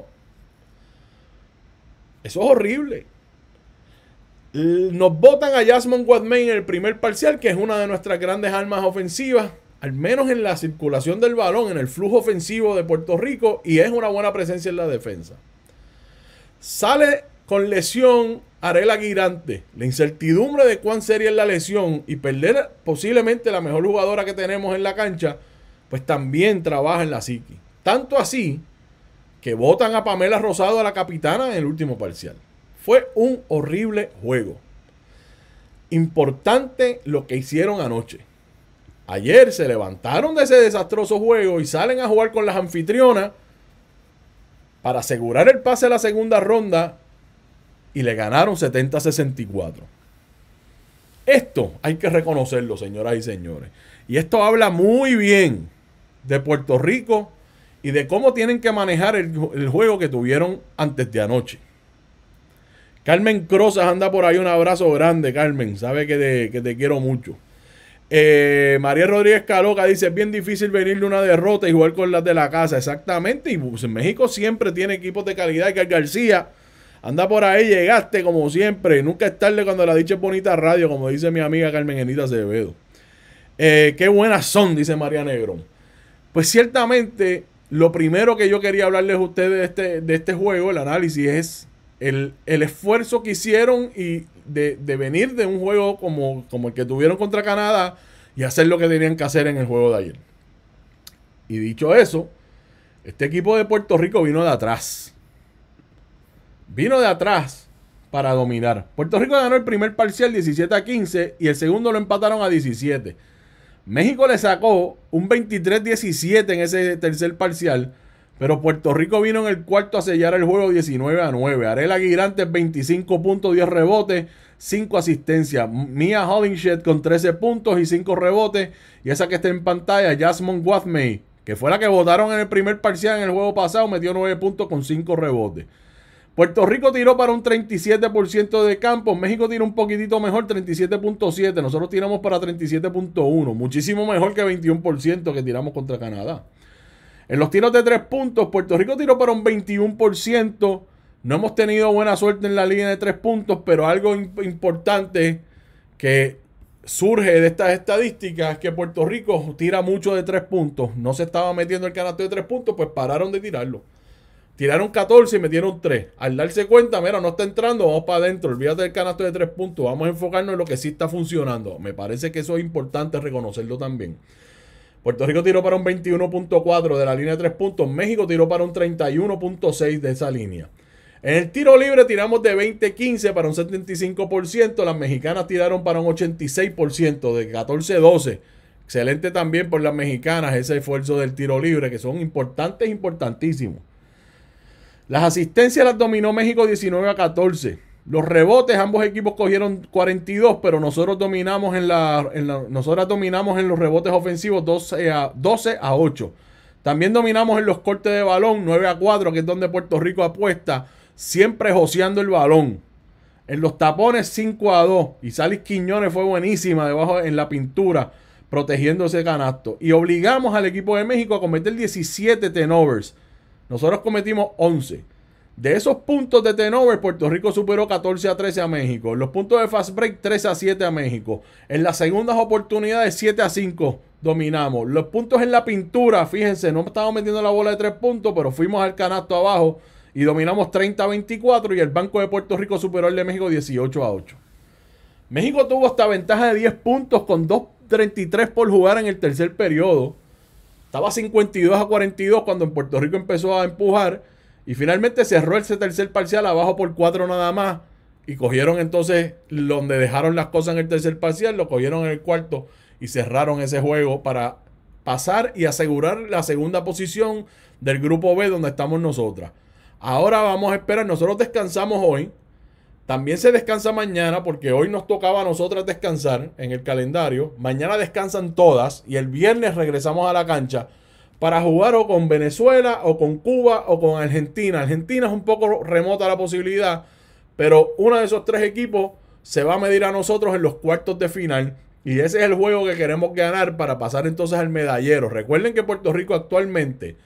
Eso es horrible. Nos botan a Jasmine Guadmey en el primer parcial, que es una de nuestras grandes armas ofensivas, al menos en la circulación del balón, en el flujo ofensivo de Puerto Rico, y es una buena presencia en la defensa. Sale con lesión Arela Guirante. La incertidumbre de cuán seria es la lesión y perder posiblemente la mejor jugadora que tenemos en la cancha pues también trabaja en la psiqui. Tanto así que votan a Pamela Rosado a la capitana en el último parcial. Fue un horrible juego. Importante lo que hicieron anoche. Ayer se levantaron de ese desastroso juego y salen a jugar con las anfitrionas para asegurar el pase a la segunda ronda y le ganaron 70-64. Esto hay que reconocerlo, señoras y señores. Y esto habla muy bien de Puerto Rico y de cómo tienen que manejar el, juego que tuvieron antes de anoche. Carmen Crozas anda por ahí, un abrazo grande, Carmen. Sabe que te, quiero mucho. Eh, María Rodríguez Caloca dice: Es bien difícil venir de una derrota y jugar con las de la casa. Exactamente. Y pues, en México siempre tiene equipos de calidad. Y García anda por ahí, llegaste como siempre. Nunca es tarde cuando la dicha bonita radio, como dice mi amiga Carmen Genita Acevedo. Eh, qué buenas son, dice María Negrón. Pues ciertamente, lo primero que yo quería hablarles a ustedes de este, de este juego, el análisis, es el, esfuerzo que hicieron y de, venir de un juego como, como el que tuvieron contra Canadá y hacer lo que tenían que hacer en el juego de ayer. Y dicho eso, este equipo de Puerto Rico vino de atrás. Vino de atrás para dominar. Puerto Rico ganó el primer parcial 17 a 15 y el segundo lo empataron a 17. México le sacó un 23-17 en ese tercer parcial, pero Puerto Rico vino en el cuarto a sellar el juego 19 a 9. Arela Guirante 25 puntos, 10 rebotes, 5 asistencias. Mia Hollingshed con 13 puntos y 5 rebotes. Y esa que está en pantalla, Jasmine Wathmey, que fue la que votaron en el primer parcial en el juego pasado, metió 9 puntos con 5 rebotes. Puerto Rico tiró para un 37% de campo, México tiró un poquitito mejor, 37.7, nosotros tiramos para 37.1, muchísimo mejor que 21% que tiramos contra Canadá. En los tiros de tres puntos, Puerto Rico tiró para un 21%, no hemos tenido buena suerte en la línea de tres puntos, pero algo importante que surge de estas estadísticas es que Puerto Rico tira mucho de tres puntos, no se estaba metiendo el canasto de tres puntos, pues pararon de tirarlo. Tiraron 14 y metieron 3. Al darse cuenta, mira, no está entrando, vamos para adentro. Olvídate del canasto de 3 puntos. Vamos a enfocarnos en lo que sí está funcionando. Me parece que eso es importante reconocerlo también. Puerto Rico tiró para un 21.4 de la línea de 3 puntos. México tiró para un 31.6 de esa línea. En el tiro libre tiramos de 20-15 para un 75%. Las mexicanas tiraron para un 86% de 14-12. Excelente también por las mexicanas ese esfuerzo del tiro libre, que son importantes, importantísimos. Las asistencias las dominó México 19 a 14. Los rebotes, ambos equipos cogieron 42, pero nosotros dominamos en, la, nosotras dominamos en los rebotes ofensivos 12 a, 8. También dominamos en los cortes de balón 9 a 4, que es donde Puerto Rico apuesta, siempre joseando el balón. En los tapones 5 a 2. Y Salis Quiñones fue buenísima debajo en la pintura, protegiendo ese canasto. Y obligamos al equipo de México a cometer 17 tenovers. Nosotros cometimos 11. De esos puntos de Tenover, Puerto Rico superó 14 a 13 a México. Los puntos de fast break, 13 a 7 a México. En las segundas oportunidades, 7 a 5 dominamos. Los puntos en la pintura, fíjense, no estábamos metiendo la bola de 3 puntos, pero fuimos al canasto abajo y dominamos 30 a 24 y el Banco de Puerto Rico superó el de México 18 a 8. México tuvo hasta ventaja de 10 puntos con 2.33 por jugar en el tercer periodo. Estaba 52 a 42 cuando en Puerto Rico empezó a empujar y finalmente cerró ese tercer parcial abajo por cuatro nada más. Y cogieron entonces donde dejaron las cosas en el tercer parcial, lo cogieron en el cuarto y cerraron ese juego para pasar y asegurar la segunda posición del grupo B donde estamos nosotras. Ahora vamos a esperar, nosotros descansamos hoy, también se descansa mañana porque hoy nos tocaba a nosotras descansar en el calendario. Mañana descansan todas y el viernes regresamos a la cancha para jugar o con Venezuela o con Cuba o con Argentina. Argentina es un poco remota la posibilidad, pero uno de esos tres equipos se va a medir a nosotros en los cuartos de final y ese es el juego que queremos ganar para pasar entonces al medallero. Recuerden que Puerto Rico actualmente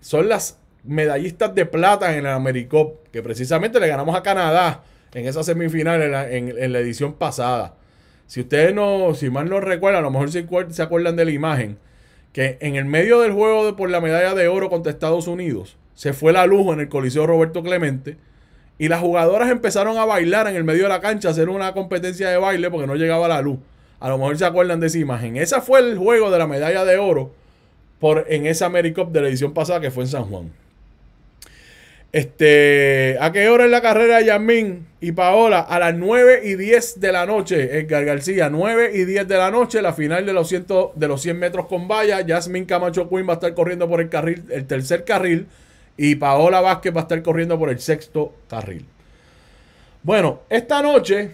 son las medallistas de plata en el AmeriCup, que precisamente le ganamos a Canadá en esa semifinal en la, en, la edición pasada. Si ustedes no, si mal no recuerdan, a lo mejor se, se acuerdan de la imagen, que en el medio del juego por la medalla de oro contra Estados Unidos, se fue la luz en el Coliseo Roberto Clemente y las jugadoras empezaron a bailar en el medio de la cancha, hacer una competencia de baile porque no llegaba la luz. A lo mejor se acuerdan de esa imagen. esa fue el juego de la medalla de oro por, en esa Americop de la edición pasada que fue en San Juan. Este, ¿a qué hora es la carrera de Yasmín y Paola? A las 9 y 10 de la noche, Edgar García, 9 y 10 de la noche, la final de los 100, de los 100 metros con valla. Yasmín Camacho Queen va a estar corriendo por el carril, el tercer carril, y Paola Vázquez va a estar corriendo por el sexto carril. Bueno, esta noche,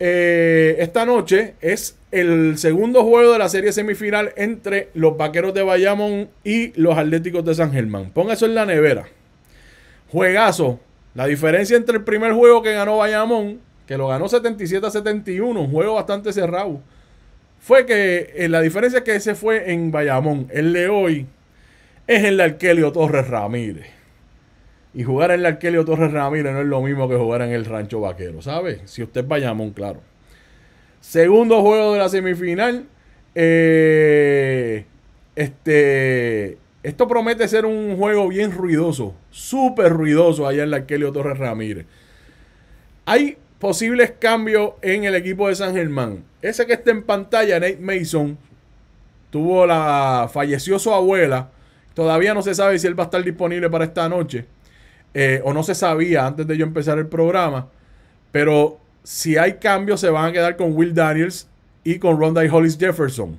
eh, esta noche es el segundo juego de la serie semifinal entre los vaqueros de Bayamón y los atléticos de San Germán. ponga eso en la nevera. Juegazo. La diferencia entre el primer juego que ganó Bayamón, que lo ganó 77 a 71, un juego bastante cerrado, fue que eh, la diferencia que ese fue en Bayamón, el de hoy, es el de Arquelio Torres Ramírez. Y jugar en el Arquelio Torres Ramírez no es lo mismo que jugar en el Rancho Vaquero, ¿sabe? Si usted es Bayamón, claro. Segundo juego de la semifinal. Eh, este esto promete ser un juego bien ruidoso, súper ruidoso allá en la Kelly Torres Ramírez. Hay posibles cambios en el equipo de San Germán. Ese que está en pantalla, Nate Mason, tuvo la falleció su abuela. Todavía no se sabe si él va a estar disponible para esta noche. Eh, o no se sabía antes de yo empezar el programa. Pero si hay cambios, se van a quedar con Will Daniels y con y Hollis Jefferson.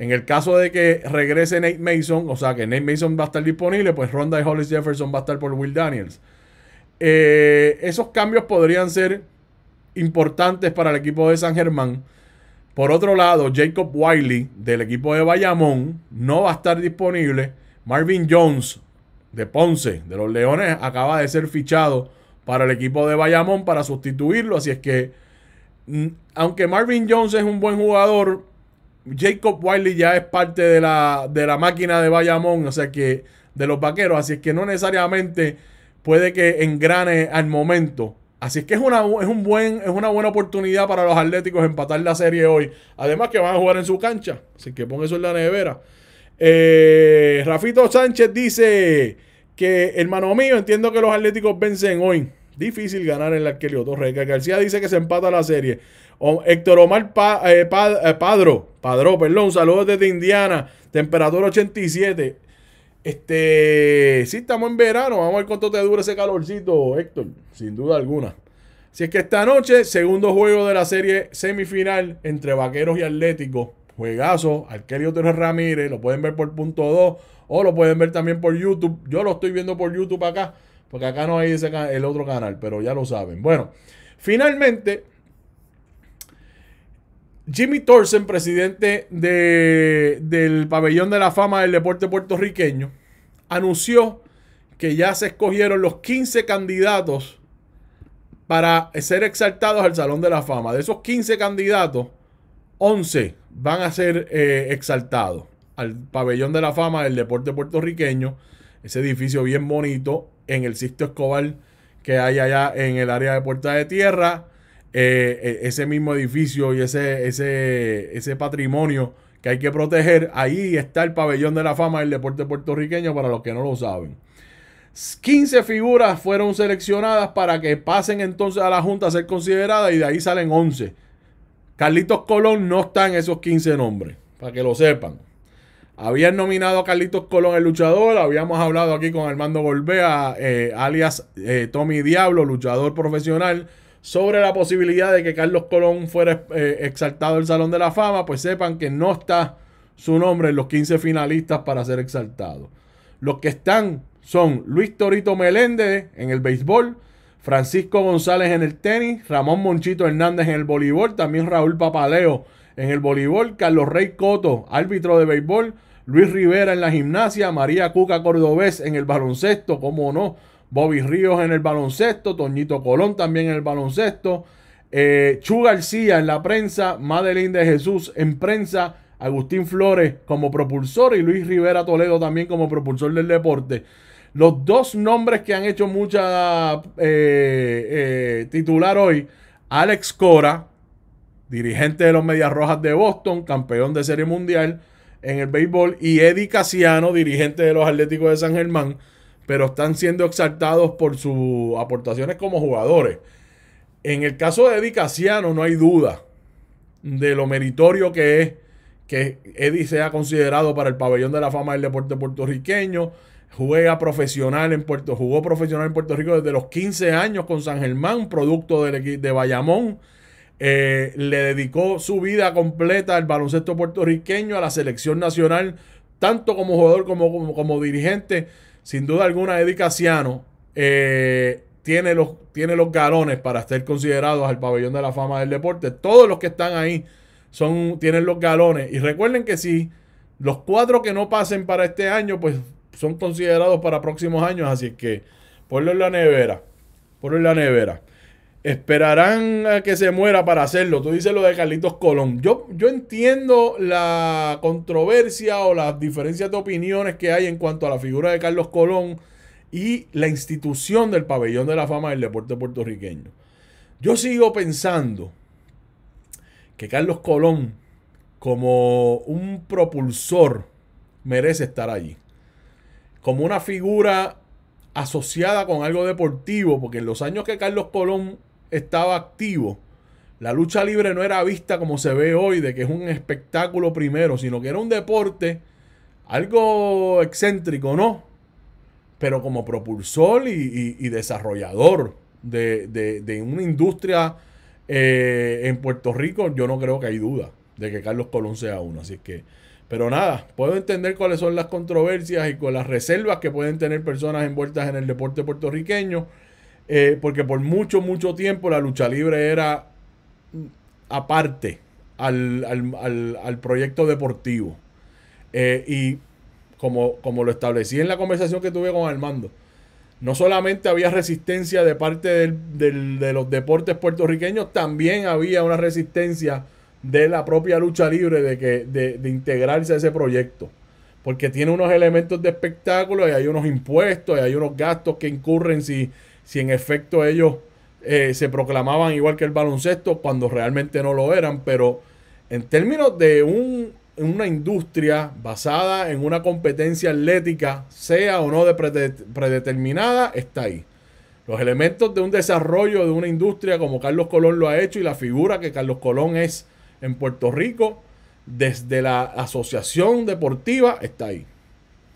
En el caso de que regrese Nate Mason, o sea que Nate Mason va a estar disponible, pues Ronda y Hollis Jefferson va a estar por Will Daniels. Eh, esos cambios podrían ser importantes para el equipo de San Germán. Por otro lado, Jacob Wiley del equipo de Bayamón no va a estar disponible. Marvin Jones de Ponce, de los Leones, acaba de ser fichado para el equipo de Bayamón para sustituirlo. Así es que, mm, aunque Marvin Jones es un buen jugador, Jacob Wiley ya es parte de la, de la máquina de Bayamón, o sea que de los vaqueros, así es que no necesariamente puede que engrane al momento. Así es que es una, es, un buen, es una buena oportunidad para los Atléticos empatar la serie hoy. Además que van a jugar en su cancha, así que pon eso en la nevera. Eh, Rafito Sánchez dice que, hermano mío, entiendo que los Atléticos vencen hoy. Difícil ganar en el Arquelio Torres. García dice que se empata la serie. Héctor Omar eh, eh, Padro, Padro, perdón, saludos desde Indiana. Temperatura 87. Este, sí estamos en verano, vamos a ver cuánto te dura ese calorcito, Héctor, sin duda alguna. Si es que esta noche, segundo juego de la serie semifinal entre Vaqueros y Atlético. Juegazo, Arquelio Torres Ramírez, lo pueden ver por punto 2 o lo pueden ver también por YouTube. Yo lo estoy viendo por YouTube acá. Porque acá no hay el otro canal, pero ya lo saben. Bueno, finalmente, Jimmy Torsen, presidente del Pabellón de la Fama del Deporte Puertorriqueño, anunció que ya se escogieron los 15 candidatos para ser exaltados al Salón de la Fama. De esos 15 candidatos, 11 van a ser eh, exaltados al Pabellón de la Fama del Deporte Puertorriqueño. Ese edificio bien bonito, en el Sisto Escobar que hay allá en el área de Puerta de Tierra. Eh, e-, ese mismo edificio y ese, ese, ese patrimonio que hay que proteger. Ahí está el pabellón de la fama del deporte puertorriqueño para los que no lo saben. 15 figuras fueron seleccionadas para que pasen entonces a la Junta a ser consideradas y de ahí salen 11. Carlitos Colón no está en esos 15 nombres, para que lo sepan. Habían nominado a Carlitos Colón el luchador, habíamos hablado aquí con Armando Golbea, eh, alias eh, Tommy Diablo, luchador profesional, sobre la posibilidad de que Carlos Colón fuera eh, exaltado el Salón de la Fama, pues sepan que no está su nombre en los 15 finalistas para ser exaltado. Los que están son Luis Torito Meléndez en el béisbol, Francisco González en el tenis, Ramón Monchito Hernández en el voleibol, también Raúl Papaleo en el voleibol, Carlos Rey Coto, árbitro de béisbol, Luis Rivera en la gimnasia, María Cuca Cordobés en el baloncesto, como no, Bobby Ríos en el baloncesto, Toñito Colón también en el baloncesto, eh, Chu García en la prensa, Madeline de Jesús en prensa, Agustín Flores como propulsor y Luis Rivera Toledo también como propulsor del deporte. Los dos nombres que han hecho mucha eh, eh, titular hoy, Alex Cora, dirigente de los Medias Rojas de Boston, campeón de Serie Mundial, en el béisbol y Eddie Casiano, dirigente de los Atléticos de San Germán, pero están siendo exaltados por sus aportaciones como jugadores. En el caso de Eddie Casiano no hay duda de lo meritorio que es que Eddie sea considerado para el pabellón de la fama del deporte puertorriqueño. Juega profesional en Puerto, jugó profesional en Puerto Rico desde los 15 años con San Germán, producto del, de Bayamón eh, le dedicó su vida completa al baloncesto puertorriqueño, a la selección nacional, tanto como jugador como, como, dirigente. Sin duda alguna, Eddie Casiano eh, tiene, los, tiene los galones para ser considerados al pabellón de la fama del deporte. Todos los que están ahí son, tienen los galones. Y recuerden que si los cuatro que no pasen para este año, pues son considerados para próximos años. Así que ponlo en la nevera. Ponlo en la nevera. Esperarán a que se muera para hacerlo. Tú dices lo de Carlitos Colón. Yo, yo entiendo la controversia o las diferencias de opiniones que hay en cuanto a la figura de Carlos Colón y la institución del pabellón de la fama del deporte puertorriqueño. Yo sigo pensando que Carlos Colón, como un propulsor, merece estar allí. Como una figura asociada con algo deportivo, porque en los años que Carlos Colón estaba activo, la lucha libre no era vista como se ve hoy, de que es un espectáculo primero, sino que era un deporte algo excéntrico, ¿no? Pero como propulsor y, desarrollador de, una industria eh, en Puerto Rico, yo no creo que hay duda de que Carlos Colón sea uno. Así que, pero nada, puedo entender cuáles son las controversias y con las reservas que pueden tener personas envueltas en el deporte puertorriqueño. Eh, porque por mucho, mucho tiempo la lucha libre era aparte al, proyecto deportivo. Eh, y como, como lo establecí en la conversación que tuve con Armando, no solamente había resistencia de parte de los deportes puertorriqueños, también había una resistencia de la propia lucha libre de, que, de, de integrarse a ese proyecto. Porque tiene unos elementos de espectáculo y hay unos impuestos y hay unos gastos que incurren si si en efecto ellos eh, se proclamaban igual que el baloncesto cuando realmente no lo eran, pero en términos de una industria basada en una competencia atlética, sea o no de predeterminada, está ahí. Los elementos de un desarrollo de una industria como Carlos Colón lo ha hecho y la figura que Carlos Colón es en Puerto Rico desde la asociación deportiva está ahí.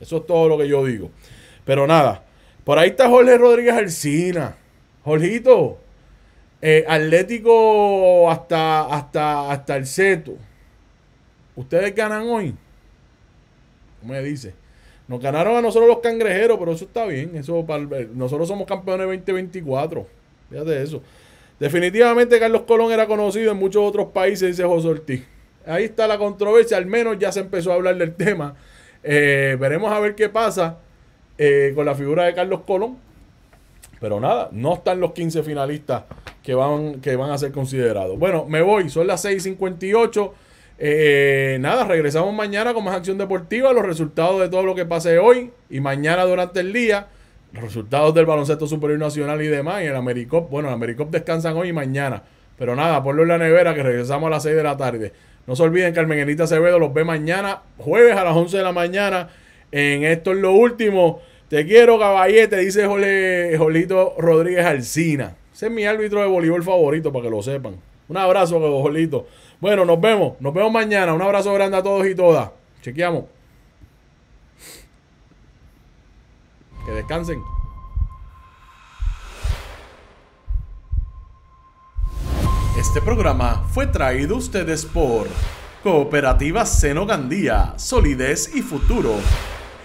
Eso es todo lo que yo digo. Pero nada, por ahí está Jorge Rodríguez Alcina. Jorgito, eh, Atlético hasta, hasta, hasta el seto. ¿Ustedes ganan hoy? Me dice. Nos ganaron a nosotros los cangrejeros, pero eso está bien. Eso para eh, nosotros somos campeones 2024. Fíjate eso. Definitivamente Carlos Colón era conocido en muchos otros países, dice José Ortiz. Ahí está la controversia, al menos ya se empezó a hablar del tema. Eh, veremos a ver qué pasa. Eh, con la figura de Carlos Colón. Pero nada, no están los 15 finalistas que van, que van a ser considerados. Bueno, me voy, son las 6:58. Eh, nada, regresamos mañana con más acción deportiva, los resultados de todo lo que pase hoy y mañana durante el día, los resultados del baloncesto superior nacional y demás. Y el Americop, bueno, el Americop descansan hoy y mañana. Pero nada, ponlo en la nevera que regresamos a las 6 de la tarde. No se olviden, Carmen Enita Acevedo los ve mañana, jueves a las 11 de la mañana en esto es lo último. Te quiero, caballete, dice Jolito Rodríguez Alcina. Ese es mi árbitro de voleibol favorito, para que lo sepan. Un abrazo, Jolito. Bueno, nos vemos. Nos vemos mañana. Un abrazo grande a todos y todas. Chequeamos. Que descansen. Este programa fue traído a ustedes por Cooperativa Seno Gandía, Solidez y Futuro